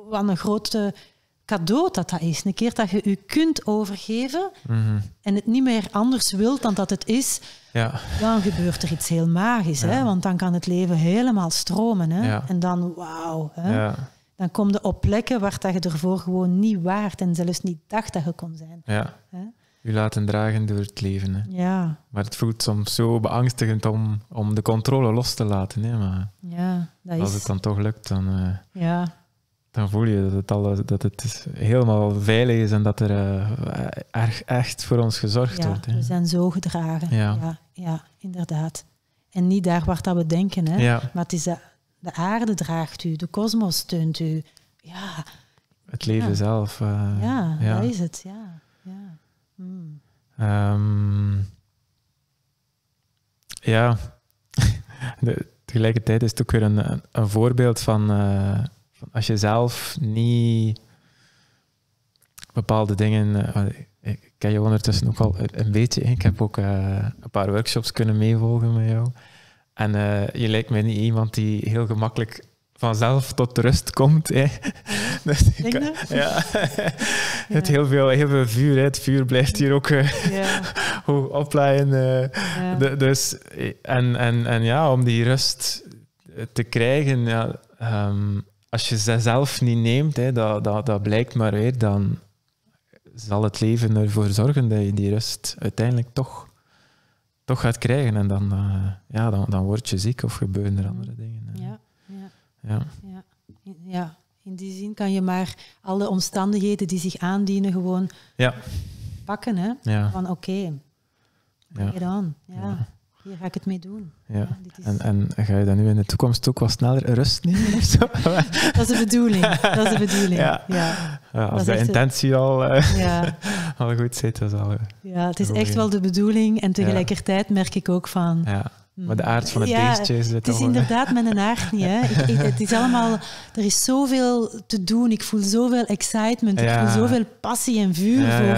Speaker 2: wat een grote eh, cadeau dat dat is. Een keer dat je je kunt overgeven mhm. en het niet meer anders wilt dan dat het is, ja. dan gebeurt er iets heel magisch. Hè? Want dan kan het leven helemaal stromen. Hè? En dan, wauw. Hè? Dan kom je op plekken waar dat je ervoor gewoon niet waard en zelfs niet dacht dat je kon zijn.
Speaker 1: Ja. Hè? U laten dragen door het leven. Hè? Ja. Maar het voelt soms zo beangstigend om, om de controle los te laten. Hè? Maar
Speaker 2: ja, dat
Speaker 1: is... als het dan toch lukt, dan... Eh, ja dan voel je dat het, al, dat het helemaal veilig is en dat er eh, erg, echt voor ons gezorgd wordt. Hè. We
Speaker 2: zijn zo gedragen. Ja. ja. inderdaad. En niet daar waar dat we denken. Hè. Maar het is de, aarde draagt u, de kosmos steunt u. Ja.
Speaker 1: Het leven zelf. Eh, ja, dat is
Speaker 2: het. Ja. ja. Hmm.
Speaker 1: Ehm, ja. de, tegelijkertijd is het ook weer een, voorbeeld van. Eh, als je zelf niet bepaalde dingen. Eh, ik ken je ondertussen ook al een beetje. Ik heb ook eh, een paar workshops kunnen meevolgen met jou. En eh, je lijkt mij niet iemand die heel gemakkelijk vanzelf tot rust komt. Hè. Dus ik, ja, Het heel veel, heel vuur, hè. het vuur blijft hier ook ja. oplaaien. dus, en, en, en ja, om die rust te krijgen, ja, ehm, als je ze zelf niet neemt, hè, dat, dat, dat blijkt maar weer, dan zal het leven ervoor zorgen dat je die rust uiteindelijk toch, toch gaat krijgen. En dan, eh, ja, dan, dan word je ziek of gebeuren er andere dingen. Ja, ja. ja.
Speaker 2: ja. ja. In die zin kan je maar alle omstandigheden die zich aandienen gewoon ja. pakken. Hè? Van oké, okay, je dan? Ja. Hier ga ik het mee doen.
Speaker 1: Ja. en, en, ga je dan nu in de toekomst ook wat sneller rust nemen dat is
Speaker 2: de bedoeling. Dat is de bedoeling. Ja. ja. als de intentie al, eh,
Speaker 1: al goed zit, dat is al. ja, het is echt wel de
Speaker 2: bedoeling. En tegelijkertijd merk ik ook van maar de aard van het ja, beestje is het Het is inderdaad met een aard niet. Hè. Ik, het is allemaal, er is zoveel te doen. Ik voel zoveel excitement. Ik voel zoveel passie en vuur voor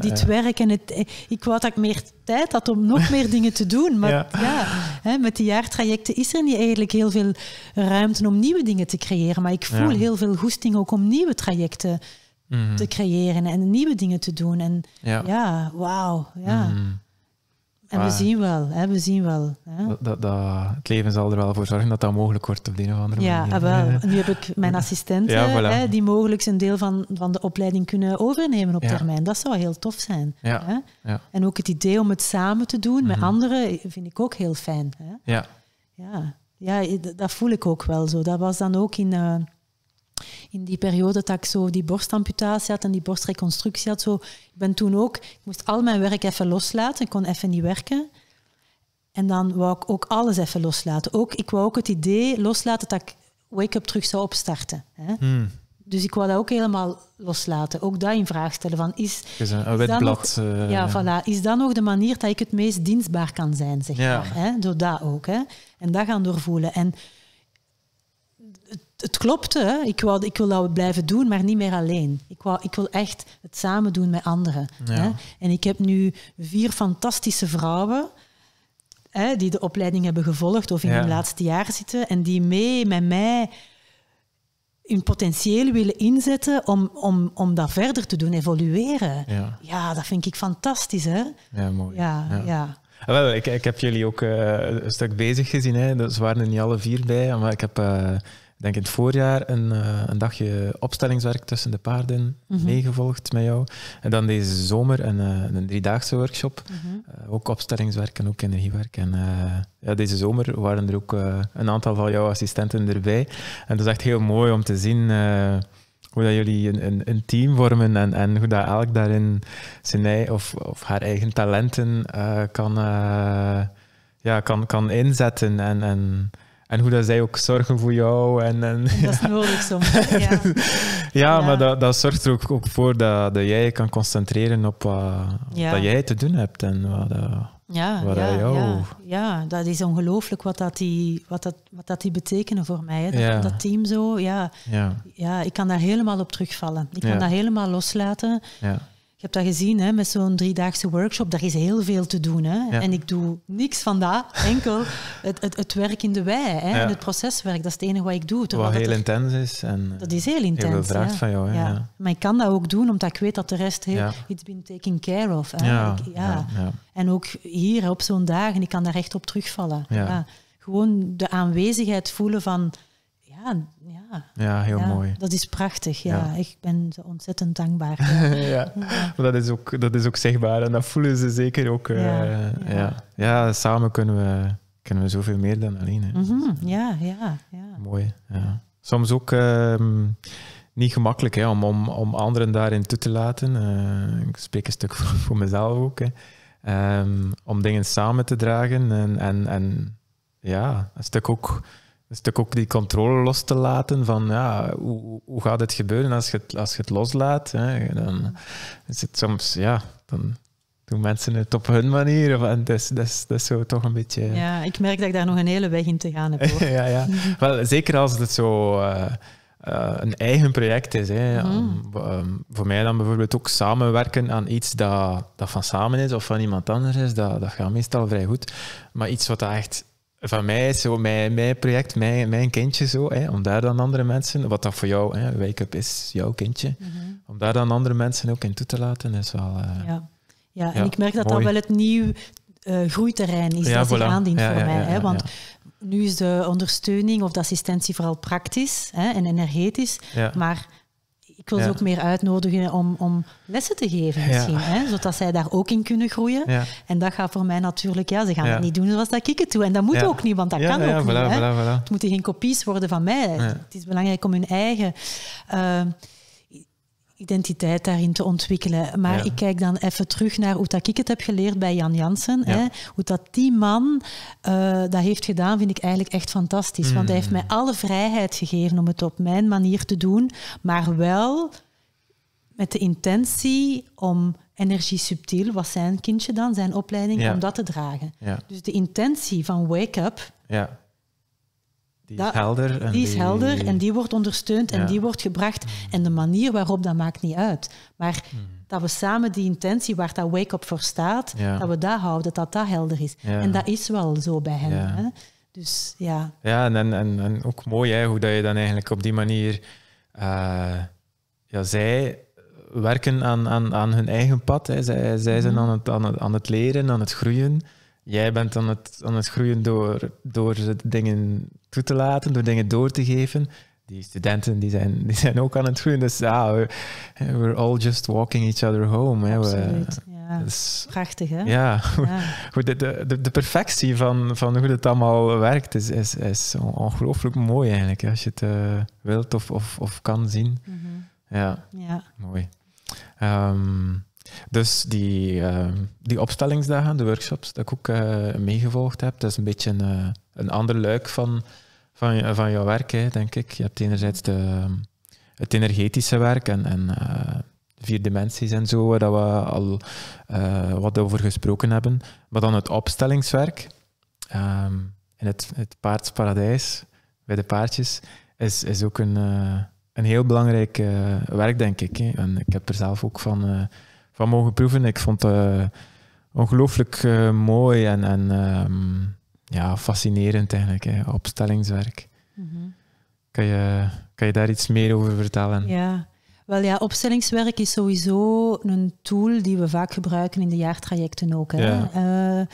Speaker 2: dit werk. En het, ik wou dat ik meer tijd had om nog meer dingen te doen. Maar ja. Hè, met die jaartrajecten is er niet eigenlijk heel veel ruimte om nieuwe dingen te creëren. Maar ik voel heel veel goesting ook om nieuwe trajecten mhm. te creëren en nieuwe dingen te doen. En ja, wauw. Ja. Mhm. En we ah. zien wel, hè, we zien wel. Hè.
Speaker 1: Dat, dat, het leven zal er wel voor zorgen dat dat mogelijk wordt op de een of andere ja, manier. Ja, ah, wel.
Speaker 2: Nu heb ik mijn assistenten hè, die mogelijk een deel van, van de opleiding kunnen overnemen op termijn. Dat zou heel tof zijn. Hè. En ook het idee om het samen te doen met mhm. anderen vind ik ook heel fijn. Hè. Ja. Ja. ja, dat voel ik ook wel zo. Dat was dan ook in... Eh, in die periode dat ik zo die borstamputatie had en die borstreconstructie had, zo, ik ben toen ook, ik moest al mijn werk even loslaten, ik kon even niet werken. En dan wou ik ook alles even loslaten. Ook, ik wou ook het idee loslaten dat ik wake-up terug zou opstarten. Hè? Hmm. Dus ik wou dat ook helemaal loslaten. Ook dat in vraag stellen. Van is,
Speaker 1: is een, wetblad. Nog, eh, ja, voilà.
Speaker 2: Is dat nog de manier dat ik het meest dienstbaar kan zijn, zeg maar. Hè? Door dat ook. Hè? En dat gaan doorvoelen. En het klopte. Ik, wou, ik wil dat we blijven doen, maar niet meer alleen. Ik, wou, ik wil echt het samen doen met anderen. Hè? En ik heb nu vier fantastische vrouwen hè, die de opleiding hebben gevolgd of in ja. hun laatste jaar zitten en die mee met mij hun potentieel willen inzetten om, om, om dat verder te doen, evolueren. Ja, dat vind ik fantastisch. Hè? Ja, mooi. ja. ja.
Speaker 1: Ah, wel, ik, ik, heb jullie ook eh, een stuk bezig gezien. Hè. Dus waren er niet alle vier bij. Maar ik heb eh, denk in het voorjaar een, eh, een dagje opstellingswerk tussen de paarden mm meegevolgd met jou. En dan deze zomer een, eh, een driedaagse workshop. Mhm. Eh, ook opstellingswerk en ook energiewerk. En ja, deze zomer waren er ook een aantal van jouw assistenten erbij. En dat is echt heel mooi om te zien hoe dat jullie een, een, een, team vormen en, en hoe dat elk daarin zijn ei of, of haar eigen talenten kan, ja, kan, kan inzetten. En, en en hoe dat zij ook zorgen voor jou. En, en dat is nodig soms. Ja, ja, maar dat, dat zorgt er ook, ook voor dat, dat jij je kan concentreren op eh, wat dat jij te doen hebt en wat, eh, ja, ja, jou... ja,
Speaker 2: ja, dat is ongelooflijk wat, dat die, wat, dat, wat dat die betekenen voor mij. Dat, dat, team zo, ja, ja. ja. ik kan daar helemaal op terugvallen. Ik kan dat helemaal loslaten. Je hebt dat gezien hè, met zo'n driedaagse workshop. Daar is heel veel te doen. Hè. En ik doe niks van dat. Enkel het, het, het werk in de wei hè, en het proceswerk. Dat is het enige wat ik doe. Wat heel
Speaker 1: intens is. En dat is heel eh, intens. Heel ja. van jou. Hè, ja.
Speaker 2: Maar ik kan dat ook doen, omdat ik weet dat de rest heel... iets been taken care of. Ja. En ook hier op zo'n dagen, ik kan daar echt op terugvallen. Gewoon de aanwezigheid voelen van... Ja, ja, heel mooi. Dat is prachtig, ja. Ik ben ze ontzettend dankbaar.
Speaker 1: ja, Maar dat, is ook, dat is ook zichtbaar en dat voelen ze zeker ook. Eh, ja, ja. samen kunnen we, kunnen we zoveel meer dan alleen.
Speaker 2: Mhm, dus, eh, ja, ja, ja.
Speaker 1: Mooi, ja. Soms ook... Ehm, niet gemakkelijk hè, om, om, om anderen daarin toe te laten. Eh, ik spreek een stuk voor, mezelf ook. Hè. Ehm, om dingen samen te dragen en, en, en ja, een stuk ook een natuurlijk ook die controle los te laten van ja, hoe, hoe gaat dit gebeuren als je het, als je het loslaat. Hè? Dan is het soms, ja, dan doen mensen het op hun manier. En dat is, dat, is, dat zo toch een beetje...
Speaker 2: Ja, ik merk dat ik daar nog een hele weg in te gaan heb. ja, ja.
Speaker 1: Wel, zeker als het zo... Eh, eh, een eigen project is. Hè. Mhm. Ehm, voor mij dan bijvoorbeeld ook samenwerken aan iets dat, dat van samen is of van iemand anders is, dat, dat gaat meestal vrij goed. Maar iets wat echt van mij is zo mijn, mijn project, mijn, mijn kindje zo, hè, om daar dan andere mensen, wat dat voor jou, hè, Wake Up is jouw kindje, mhm. om daar dan andere mensen ook in toe te laten, is wel... Eh, ja. ja, en ik merk dat dat wel
Speaker 2: het nieuw eh, groeiterrein is dat zich aandient voor mij. hè, want nu is de ondersteuning of de assistentie vooral praktisch hè, en energetisch, maar ik wil ze ook meer uitnodigen om, om lessen te geven misschien, hè? zodat zij daar ook in kunnen groeien. En dat gaat voor mij natuurlijk, ja, ze gaan het niet doen zoals dat ik het doe. En dat moet ook niet, want dat kan ook niet. Het moeten geen kopies worden van mij. Het is belangrijk om hun eigen... Eh, identiteit daarin te ontwikkelen. Maar ik kijk dan even terug naar hoe dat ik het heb geleerd bij Jan Jansen. Hè? Hoe dat die man eh, dat heeft gedaan, vind ik eigenlijk echt fantastisch. Want hij heeft mm. mij alle vrijheid gegeven om het op mijn manier te doen, maar wel met de intentie om energie subtiel, was zijn kindje dan, zijn opleiding, om dat te dragen. Dus de intentie van wake up
Speaker 3: die is helder. En die is helder en
Speaker 2: die wordt ondersteund en die wordt gebracht. En de manier waarop, dat maakt niet uit. Maar hmm. dat we samen die intentie waar dat wake-up voor staat, dat we dat houden, dat dat helder is. En dat is wel zo bij hen. Hè? Dus ja.
Speaker 1: Ja, en, en, en ook mooi hè, hoe dat je dan eigenlijk op die manier... Eh, ja, zij werken aan, aan, aan hun eigen pad. Hè. Zij, zij zijn mhm. aan het, aan, het, aan het leren, aan het groeien. Jij bent aan het, aan het groeien door, door dingen toe te laten, door dingen door te geven. Die studenten die zijn, die zijn ook aan het groeien. Dus ja, we're, we're all just walking each other home. Hè. Absoluut,
Speaker 2: ja. Dus- Prachtig, hè? Ja.
Speaker 1: Goed, de, de, de, perfectie van, van hoe het allemaal werkt is, is, is ongelooflijk mooi eigenlijk. Als je het eh, wilt of, of, of kan zien. Mhm. ja. ja. Mooi. Ehm, dus die, ehm, die opstellingsdagen, de workshops, dat ik ook eh, meegevolgd heb, dat is een beetje een, eh, een ander luik van, van, eh, van jouw werk, hè, denk ik. Je hebt enerzijds de, het energetische werk en, en vier dimensies en zo, waar we al wat over gesproken hebben. Maar dan het opstellingswerk ehm, in het, het paardsparadijs, bij de paardjes, is, is ook een een heel belangrijk werk, denk ik. Hè. En ik heb er zelf ook van van mogen proeven. Ik vond het eh, ongelooflijk eh, mooi en, en ehm, ja, fascinerend eigenlijk, hè, opstellingswerk. Mhm. Kan je, kan je daar iets meer over vertellen?
Speaker 2: Ja, wel ja, opstellingswerk is sowieso een tool die we vaak gebruiken in de jaartrajecten ook. Hè. Ja, eh,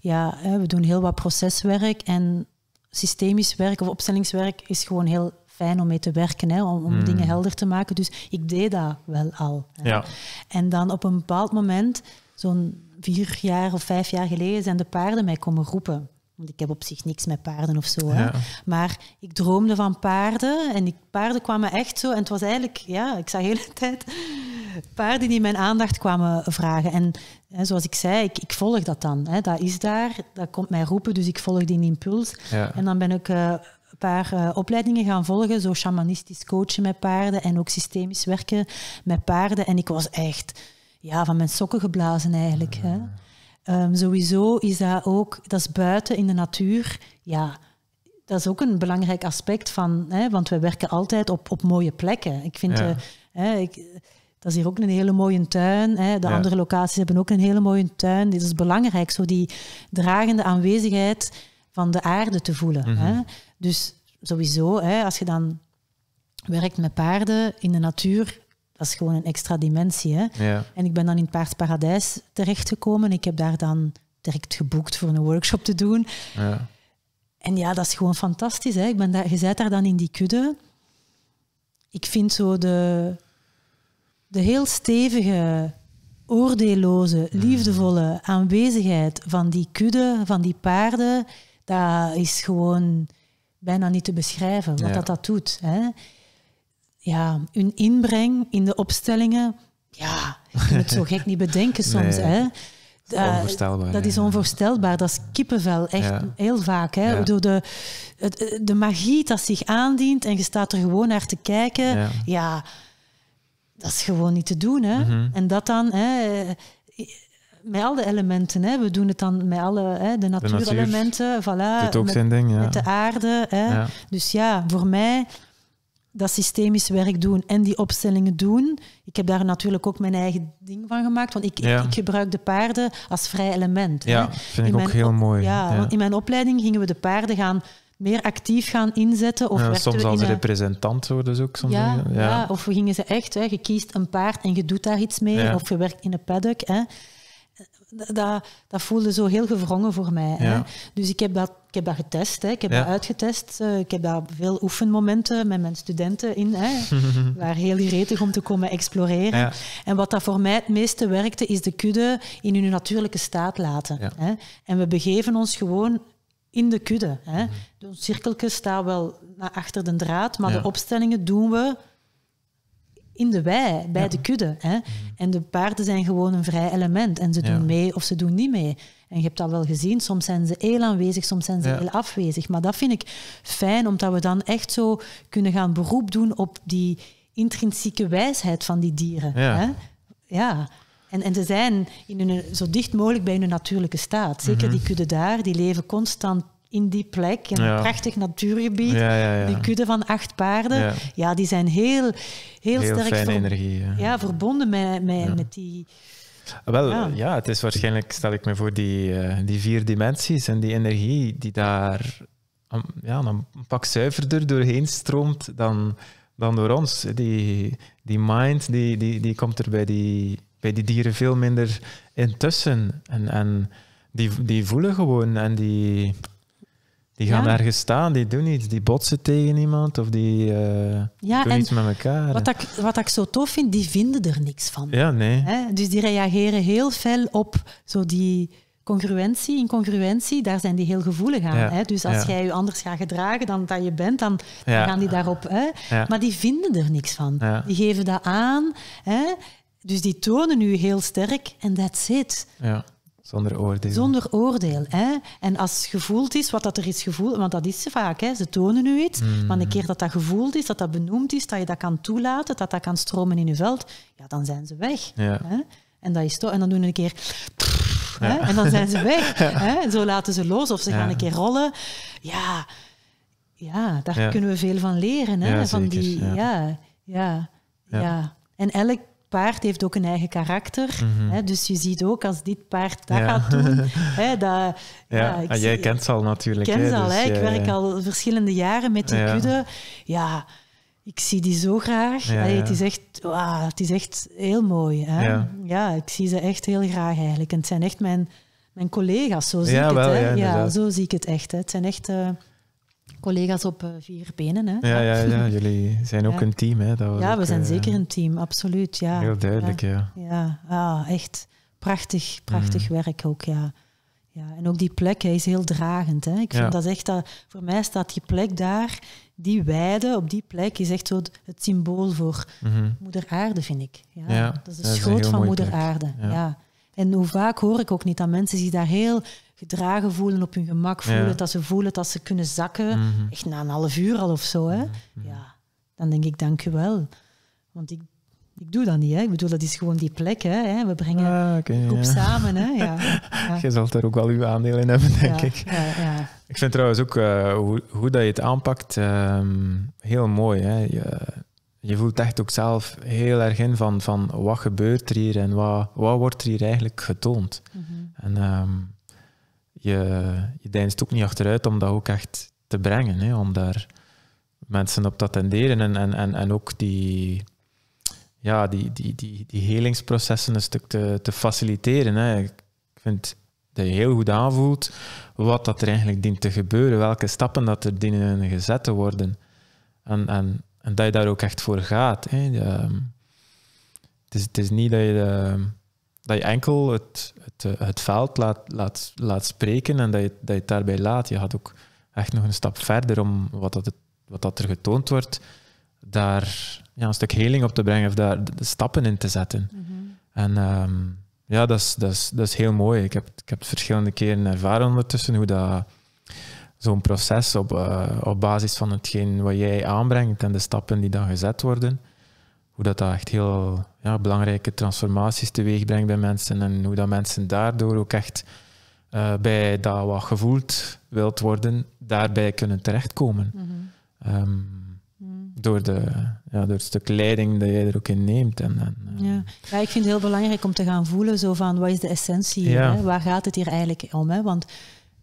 Speaker 2: ja we doen heel wat proceswerk en systemisch werk of opstellingswerk is gewoon heel fijn om mee te werken, hè, om, dingen hmm. helder te maken. Dus ik deed dat wel al. Ja. En dan op een bepaald moment, zo'n vier jaar of vijf jaar geleden, zijn de paarden mij komen roepen. Want ik heb op zich niks met paarden of zo. Hè. Ja. Maar ik droomde van paarden en die paarden kwamen echt zo. En het was eigenlijk, ja, ik zag de hele tijd paarden die mijn aandacht kwamen vragen. En hè, zoals ik zei, ik, ik volg dat dan. Hè. Dat is daar, dat komt mij roepen, dus ik volg die impuls. Ja. En dan ben ik eh, een paar eh, opleidingen gaan volgen, zo shamanistisch coachen met paarden en ook systemisch werken met paarden. En ik was echt ja, van mijn sokken geblazen eigenlijk. Hè. Ehm, sowieso is dat ook, dat is buiten in de natuur, ja, dat is ook een belangrijk aspect van, hè, want we werken altijd op, op mooie plekken. Ik vind, eh, hè, ik, dat is hier ook een hele mooie tuin. Hè. De andere locaties hebben ook een hele mooie tuin. Dit is belangrijk, zo die dragende aanwezigheid van de aarde te voelen. hè. Mhm. Dus sowieso, hè, als je dan werkt met paarden in de natuur, dat is gewoon een extra dimensie. Hè? Ja. En ik ben dan in het paardparadijs terechtgekomen. Ik heb daar dan direct geboekt voor een workshop te doen. Ja. En ja, dat is gewoon fantastisch. Hè? Ik ben daar, je bent daar dan in die kudde. Ik vind zo de, de heel stevige, oordeelloze, mm. liefdevolle aanwezigheid van die kudde, van die paarden, dat is gewoon bijna niet te beschrijven wat dat, dat doet. Hè. Ja, hun inbreng in de opstellingen, ja, je kunt het zo gek niet bedenken soms. Hè. dat is onvoorstelbaar. Dat is kippenvel, echt heel vaak. Hè? Door de, eh, de magie dat zich aandient en je staat er gewoon naar te kijken. Ja, dat is gewoon niet te doen. Hè? Mhm. En dat dan hè, met alle elementen. Hè. We doen het dan met alle hè, de natuurelementen. De voilà, ook met, zijn ding, met de aarde. Hè. Dus ja, voor mij dat systemisch werk doen en die opstellingen doen. Ik heb daar natuurlijk ook mijn eigen ding van gemaakt, want ik, ik, gebruik de paarden als vrij element. Ja, vind ik ook heel mooi. Ja, Want in mijn opleiding gingen we de paarden gaan meer actief gaan inzetten. Of soms als een...
Speaker 1: representant worden ze ook. ja, ja.
Speaker 2: of we gingen ze echt, hè, je kiest een paard en je doet daar iets mee. Of je werkt in een paddock. Hè dat, dat voelde zo heel gewrongen voor mij. Hè? Dus ik heb dat, ik heb dat getest, hè? ik heb ja. dat uitgetest. Eh, ik heb daar veel oefenmomenten met mijn studenten in. Hè? waar heel gretig om te komen exploreren. En wat dat voor mij het meeste werkte, is de kudde in hun natuurlijke staat laten. Hè? En we begeven ons gewoon in de kudde. Hè? Mhm. De dus cirkeltjes staan wel achter de draad, maar de opstellingen doen we in de wei, bij de kudde. Hè? Mm. En de paarden zijn gewoon een vrij element. En ze doen mee of ze doen niet mee. En je hebt dat wel gezien, soms zijn ze heel aanwezig, soms zijn ze heel afwezig. Maar dat vind ik fijn, omdat we dan echt zo kunnen gaan beroep doen op die intrinsieke wijsheid van die dieren. Hè? ja. En, en ze zijn in hun, zo dicht mogelijk bij hun natuurlijke staat. Zeker mhm. die kudde daar, die leven constant in die plek, in een prachtig natuurgebied. die kudde van acht paarden, ja, die zijn heel, heel, sterk fijne energie, ja. verbonden met, met, met die...
Speaker 1: Wel, ja. het is waarschijnlijk, stel ik me voor, die, eh, die vier dimensies en die energie die daar ja, een pak zuiverder doorheen stroomt dan, dan door ons. Die, die mind die, die, die komt er bij die, bij die dieren veel minder intussen. En, en die, die voelen gewoon en die, die gaan ja. gestaan, staan, die doen iets, die botsen tegen iemand of die eh, ja, doen iets met elkaar. Wat ik,
Speaker 2: wat ik zo tof vind, die vinden er niks van. Ja, nee. Dus die reageren heel fel op zo die congruentie. Incongruentie, daar zijn die heel gevoelig aan. Dus als jij je anders gaat gedragen dan dat je bent, dan, dan gaan die daarop. Hè? Maar die vinden er niks van. Die geven dat aan. Dus die tonen nu heel sterk en that's it.
Speaker 1: Ja. Zonder oordeel.
Speaker 2: Zonder oordeel. Hè? En als gevoeld is wat dat er is gevoeld, want dat is ze vaak, hè? ze tonen nu iets, mhm. maar een keer dat dat gevoeld is, dat dat benoemd is, dat je dat kan toelaten, dat dat kan stromen in je veld, ja, dan zijn ze weg. Hè? En, dat is en dan doen ze een keer...
Speaker 1: hè? En dan zijn ze weg.
Speaker 2: hè? Zo laten ze los of ze gaan een keer rollen. Ja, ja daar kunnen we veel van leren. Hè? van die, ja. Ja. Ja. En elk paard heeft ook een eigen karakter. Mhm. hè, dus je ziet ook als dit paard dat gaat doen. Hè, dat, ja. Ah, jij kent
Speaker 1: ze al natuurlijk. Ik ken ze al. Dus ik werk
Speaker 2: al verschillende jaren met die kudde. Ja, ik zie die zo graag. het, is echt, het is echt heel mooi. Hè? Ja. ik zie ze echt heel graag eigenlijk. En het zijn echt mijn, mijn collega's, zo zie ik het. Hè? Ja, zo zie ik het echt. Hè? Het zijn echt... Eh, collega's op eh, vier benen. Hè? Ja, ja,
Speaker 1: ja, jullie zijn ook een team. Hè? Dat ja, we zijn eh, zeker
Speaker 2: een team, absoluut. Ja. Heel duidelijk, ja. Ja, ah, echt prachtig, prachtig mm. werk ook, ja. Ja, en ook die plek hij is heel dragend. Hè. Ik vind dat echt, dat, voor mij staat die plek daar, die weide op die plek is echt zo het symbool voor mhm. Moeder Aarde, vind ik. Ja, dat is de schoot van Moeder Aarde. Ja. En hoe vaak hoor ik ook niet dat mensen zich daar heel dragen voelen, op hun gemak voelen, dat ze voelen dat ze kunnen zakken, mhm. echt na een half uur al of zo. Hè? Mhm. Mhm. Ja, dan denk ik dank u wel. Want ik, ik doe dat niet. Hè? Ik bedoel, dat is gewoon die plek. Hè? We brengen ah, groep samen. Hè? Ja. ja.
Speaker 1: Je zult daar ook wel uw aandeel in hebben, denk ik. Ik vind trouwens ook uh, hoe, dat je het aanpakt ehm, heel mooi. Hè? Je, je voelt echt ook zelf heel erg in van, van wat gebeurt er hier en wat, wat wordt er hier eigenlijk getoond. En ehm, je, je deinst ook niet achteruit om dat ook echt te brengen. Hè, om daar mensen op te attenderen en, en, en, en ook die, ja, die, die, die, die helingsprocessen een stuk te, te faciliteren. Hè. Ik vind dat je heel goed aanvoelt wat dat er eigenlijk dient te gebeuren, welke stappen dat er dienen gezet te worden. En, en, en dat je daar ook echt voor gaat. Hè. Ehm, het, is, het is niet dat je... Ehm, dat je enkel het, het, eh, het veld laat, laat, laat spreken en dat je, dat je het daarbij laat. Je gaat ook echt nog een stap verder om wat, dat, het, wat dat er getoond wordt, daar ja, een stuk heling op te brengen of daar de stappen in te zetten. Mhm. En ehm, ja, dat is, dat, is, dat is heel mooi. Ik heb, ik heb het verschillende keren ervaren ondertussen hoe dat zo'n proces op, eh, op basis van hetgeen wat jij aanbrengt en de stappen die dan gezet worden, hoe dat, echt heel ja, belangrijke transformaties teweeg brengt bij mensen en hoe dat mensen daardoor ook echt eh, bij dat wat gevoeld wilt worden, daarbij kunnen terechtkomen. Mhm. Ehm, mhm. door, de, ja, door het stuk leiding dat jij er ook in neemt. En, ja.
Speaker 2: Ehm, ja. ik vind het heel belangrijk om te gaan voelen zo van wat is de essentie, ja. hè? waar gaat het hier eigenlijk om? Hè? Want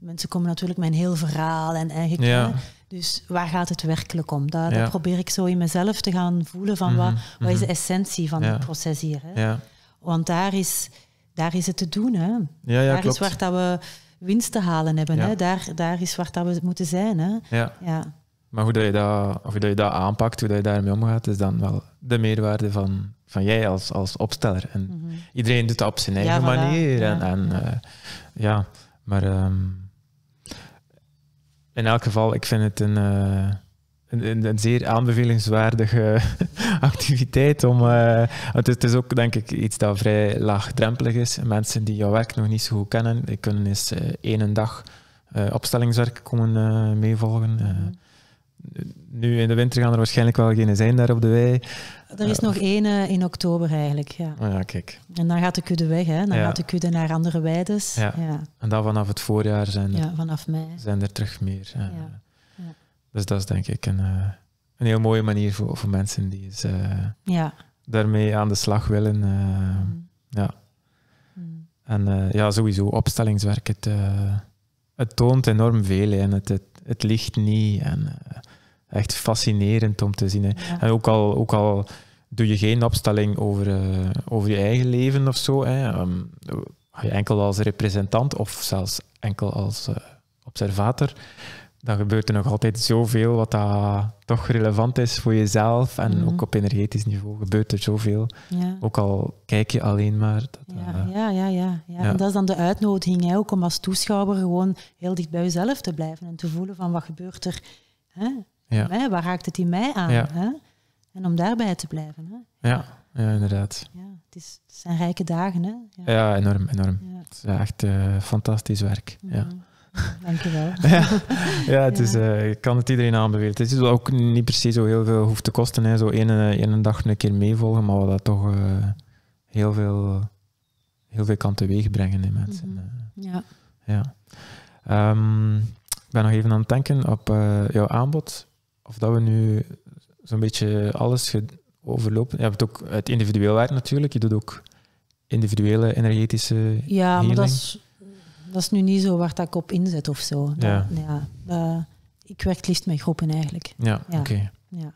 Speaker 2: mensen komen natuurlijk met heel verhaal en eigenlijk. Ja. Dus waar gaat het werkelijk om? Dat, probeer ik zo in mezelf te gaan voelen van wat, mhm, wat, is de mhm. essentie van het proces hier. Hè? Want daar is, daar is het te doen. Hè? daar is waar dat we winst te halen hebben. Hè? Daar, daar is waar dat we moeten zijn. Hè? Ja.
Speaker 1: Maar hoe dat je dat, of dat je dat aanpakt, hoe dat je daarmee omgaat, is dan wel de meerwaarde van, van jij als, als opsteller. En mhm. Iedereen doet dat op zijn eigen manier. En, ja. En, ja. Eh, maar ehm, in elk geval, ik vind het een, eh, een, een, zeer aanbevelingswaardige activiteit. Om, uh, het, is, ook denk ik iets dat vrij laagdrempelig is. Mensen die jouw werk nog niet zo goed kennen, die kunnen eens eh, één uh, dag opstellingswerk komen meevolgen nu in de winter gaan er waarschijnlijk wel geen zijn daar op de wei. Er is eh, nog
Speaker 2: één eh, in oktober eigenlijk. Ja.
Speaker 1: Oh ja, kijk.
Speaker 2: En dan gaat de kudde weg, hè? dan gaat de kudde naar andere weides. Ja. ja.
Speaker 1: En dan vanaf het voorjaar zijn er, ja, vanaf mei. Zijn er terug meer. Ja. Dus dat is denk ik een, eh, een heel mooie manier voor, voor mensen die ze ja. daarmee aan de slag willen. Mm. Ja. Mm. En ja, sowieso, opstellingswerk, het, het toont enorm veel en het, het, het ligt niet. En, echt fascinerend om te zien. Hè. En ook al, ook al doe je geen opstelling over, eh, over je eigen leven of zo, ehm, enkel als representant of zelfs enkel als uh, observator, dan gebeurt er nog altijd zoveel wat dat toch relevant is voor jezelf. En mhm. ook op energetisch niveau gebeurt er zoveel. Ook al kijk je alleen maar. Eh, ja, ja, ja, ja, En dat is
Speaker 2: dan de uitnodiging, hè, ook om als toeschouwer gewoon heel dicht bij jezelf te blijven en te voelen van wat gebeurt er. Hè? Ja. Hè? Waar raakt het in mij aan? Hè? En om daarbij te blijven.
Speaker 1: Hè? Ja. inderdaad. Ja,
Speaker 2: het, is, zijn rijke dagen. Hè?
Speaker 1: Ja. enorm, enorm. Het is echt eh, fantastisch werk. Mhm. Ja.
Speaker 2: Dankjewel. ja,
Speaker 1: ja, het Is, eh, ik kan het iedereen aanbevelen. Het is dus ook niet precies zo heel veel hoeft te kosten. Hè. Zo één, eh, één dag een keer meevolgen, maar wat dat toch heel, veel, heel veel kan teweeg brengen in mensen. Mhm. Ja. ja. Ehm, ik ben nog even aan het denken op jouw aanbod of dat we nu zo'n beetje alles overlopen. Je hebt ook het individueel werk natuurlijk. Je doet ook individuele energetische Ja, maar dat is,
Speaker 2: dat is nu niet zo waar dat ik op inzet of zo. ja. ja ik werk liefst met groepen eigenlijk. Ja, ja. oké. Ja.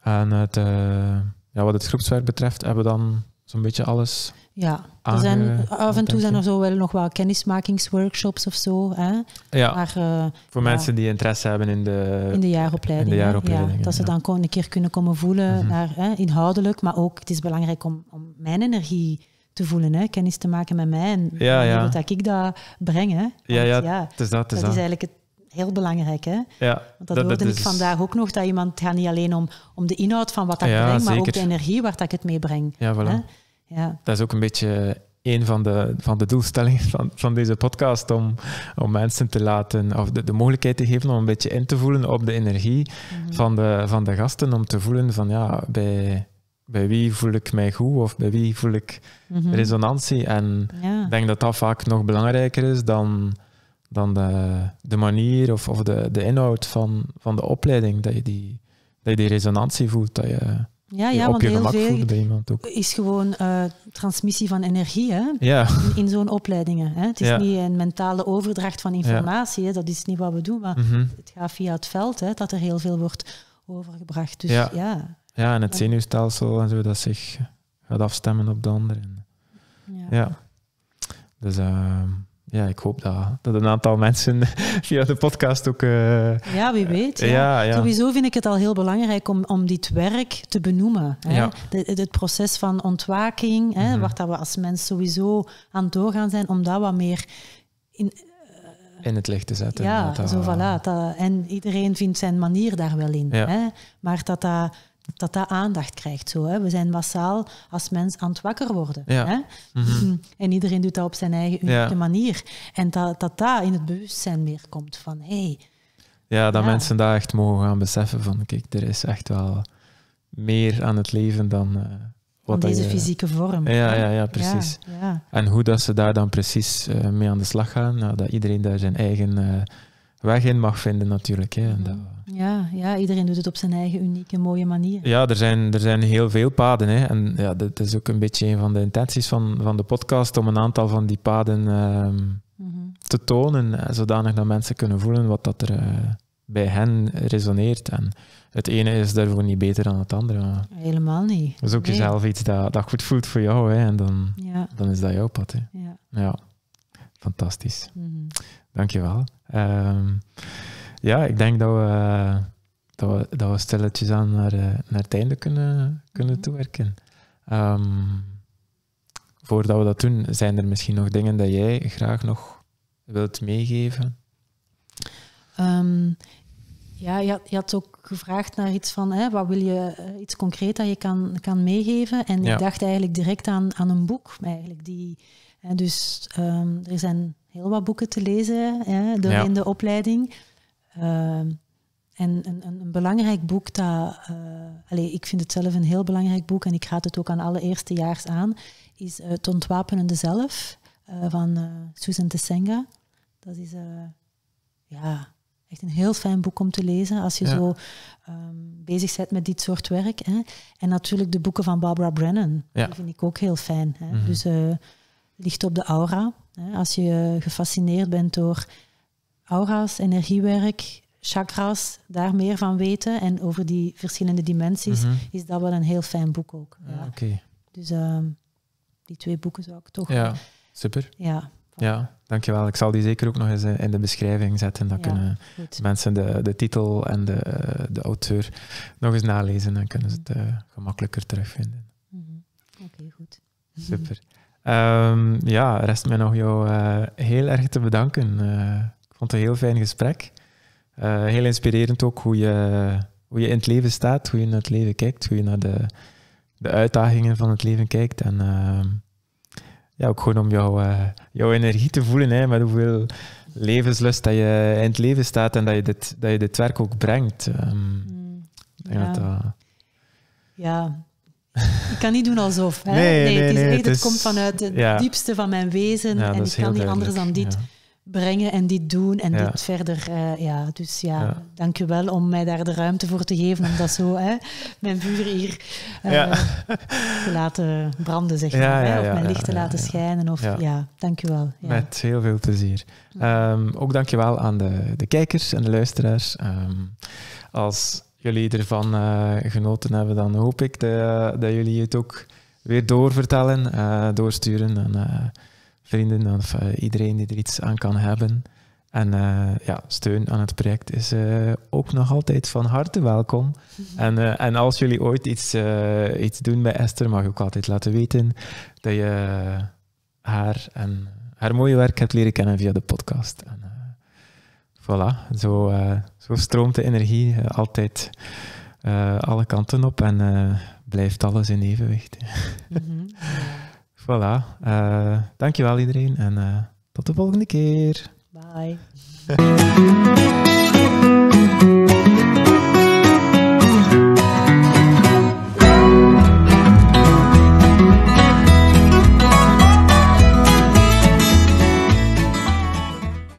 Speaker 1: En het, eh, ja, wat het groepswerk betreft, hebben we dan Zo'n beetje alles. Ja, er zijn, eh, af en toe zijn er
Speaker 2: zo wel nog wel kennismakingsworkshops of zo. Hè?
Speaker 1: Ja, maar, eh, voor mensen die interesse hebben in de, in de jaaropleiding. de jaaropleiding ja, dat ze
Speaker 2: dan gewoon een keer kunnen komen voelen, mhm. hè, inhoudelijk. Maar ook, het is belangrijk om, om mijn energie te voelen, hè? kennis te maken met mij. En ja, dat ik dat breng. Hè? ja, ja, is dat. is dat is eigenlijk heel belangrijk. Hè? Ja, Want dat, dat hoorde ik vandaag ook nog, dat iemand gaat niet alleen om, om de inhoud van wat ik breng, maar ook de energie waar dat ik het mee breng. Ja, voilà. Ja.
Speaker 1: Dat is ook een beetje een van de, van de doelstellingen van, van deze podcast, om, om mensen te laten, of de, de mogelijkheid te geven om een beetje in te voelen op de energie mhm. van, de, van de gasten, om te voelen van ja, bij, bij wie voel ik mij goed of bij wie voel ik mhm. resonantie. En ik denk dat dat vaak nog belangrijker is dan, dan de, de manier of, of de, de inhoud van, van de opleiding, dat je die, dat je die resonantie voelt, dat je ja, ja, want heel veel
Speaker 2: is gewoon eh, transmissie van energie hè? in, in zo'n opleidingen. Hè? Het is niet een mentale overdracht van informatie, hè? dat is niet wat we doen, maar mhm. het gaat via het veld hè, dat er heel veel wordt overgebracht.
Speaker 1: Dus, ja. Ja. en het zenuwstelsel en zo, dat zich gaat afstemmen op de anderen. Ja. Dus uh, ja, ik hoop dat, dat een aantal mensen via de podcast ook. Eh,
Speaker 2: ja, wie weet. Ja. Sowieso vind ik het al heel belangrijk om, om dit werk te benoemen. Hè? het proces van ontwaking, hè, mhm. waar dat we als mens sowieso aan doorgaan zijn, om dat wat meer in, eh,
Speaker 1: in het licht te zetten. Ja, zo voilà.
Speaker 2: Dat, en iedereen vindt zijn manier daar wel in. Hè? Maar dat dat dat dat aandacht krijgt. Zo, hè. We zijn massaal als mens aan het wakker worden. Hè? Mhm. Mm-hmm. En iedereen doet dat op zijn eigen unieke manier. En dat, dat dat in het bewustzijn meer komt van Hey, ja, dat mensen
Speaker 1: daar echt mogen gaan beseffen van kijk, er is echt wel meer aan het leven dan... Uh, deze fysieke vorm. Ja, ja, ja precies. En hoe dat ze daar dan precies eh, mee aan de slag gaan, nou, dat iedereen daar zijn eigen... Eh, weg in mag vinden natuurlijk. Hè. Mm.
Speaker 2: ja, ja, iedereen doet het op zijn eigen unieke, mooie manier.
Speaker 1: Ja, er zijn, er zijn heel veel paden. Hè. En ja, dat is ook een beetje een van de intenties van, van de podcast, om een aantal van die paden ehm, mhm. te tonen, eh, zodanig dat mensen kunnen voelen wat dat er eh, bij hen resoneert. En het ene is daarvoor niet beter dan het andere.
Speaker 2: Helemaal niet. Dus ook jezelf
Speaker 1: iets dat, dat goed voelt voor jou, hè. en dan, dan is dat jouw pad. Hè. Ja. ja. fantastisch. Mm -hmm. Dankjewel. Ehm, ja, ik denk dat we, dat we, dat we stilletjes aan naar, eh, naar het einde kunnen, kunnen mhm. toewerken. Ehm, voordat we dat doen, zijn er misschien nog dingen dat jij graag nog wilt meegeven?
Speaker 2: Ehm, ja, je had, je had, ook gevraagd naar iets van, hè, wat wil je, eh, iets concreet dat je kan, kan meegeven? En ik dacht eigenlijk direct aan, aan een boek, eigenlijk, die, dus ehm, er zijn heel wat boeken te lezen door in de opleiding. Ehm, en een, een, belangrijk boek dat... Uh, eh, allez, ik vind het zelf een heel belangrijk boek en ik raad het ook aan alle eerstejaars aan, is uh, Het ontwapenende zelf eh, van eh, Susan Tessenga. Dat is ja, echt een heel fijn boek om te lezen als je zo ehm, bezig bent met dit soort werk. Hè. En natuurlijk de boeken van Barbara Brennan. Die vind ik ook heel fijn. Hè. Mhm. Dus ligt op de aura. Als je gefascineerd bent door aura's, energiewerk, chakras, daar meer van weten en over die verschillende dimensies, mhm. is dat wel een heel fijn boek ook. Ja. Ah, oké. Dus ehm, die twee boeken zou ik toch. Ja,
Speaker 1: super. Ja. Ja, dankjewel. Ik zal die zeker ook nog eens eh, in de beschrijving zetten. Dan kunnen mensen de, de titel en de, de auteur nog eens nalezen en kunnen ze het eh, gemakkelijker terugvinden. Mhm. Oké, goed. Super. Um, ja, rest mij nog jou eh, heel erg te bedanken. Eh, ik vond het een heel fijn gesprek. Eh, heel inspirerend ook hoe je, hoe je in het leven staat, hoe je naar het leven kijkt, hoe je naar de, de uitdagingen van het leven kijkt. En ehm, ja, ook gewoon om jou, jouw energie te voelen, hè, met hoeveel levenslust dat je in het leven staat en dat je dit, dat je dit werk ook brengt. Um, ja. Dat,
Speaker 2: ja, ik kan niet doen alsof. Hè? Nee, nee, nee, het, is het, komt vanuit het diepste van mijn wezen en ik kan niet anders dan dit brengen en dit doen en dit verder. Eh, ja, dus ja, dank je wel om mij daar de ruimte voor te geven om dat zo, hè, mijn vuur hier eh, te laten branden, zeg maar. of mijn licht te laten schijnen. Of, ja. dank je wel. Met
Speaker 1: heel veel plezier. Ehm, ook dank je wel aan de, de kijkers en de luisteraars. Ehm, als jullie ervan eh, genoten hebben, dan hoop ik dat, eh, dat jullie het ook weer doorvertellen, uh, doorsturen aan vrienden of iedereen die er iets aan kan hebben. En ja, steun aan het project is ook nog altijd van harte welkom. Mhm. En, en als jullie ooit iets, iets doen bij Esther, mag je ook altijd laten weten dat je haar en haar mooie werk hebt leren kennen via de podcast. En, voilà, eh, zo, stroomt de energie eh, altijd eh, alle kanten op en blijft alles in evenwicht. Mm -hmm. voilà, dankjewel iedereen en tot de volgende keer. Bye.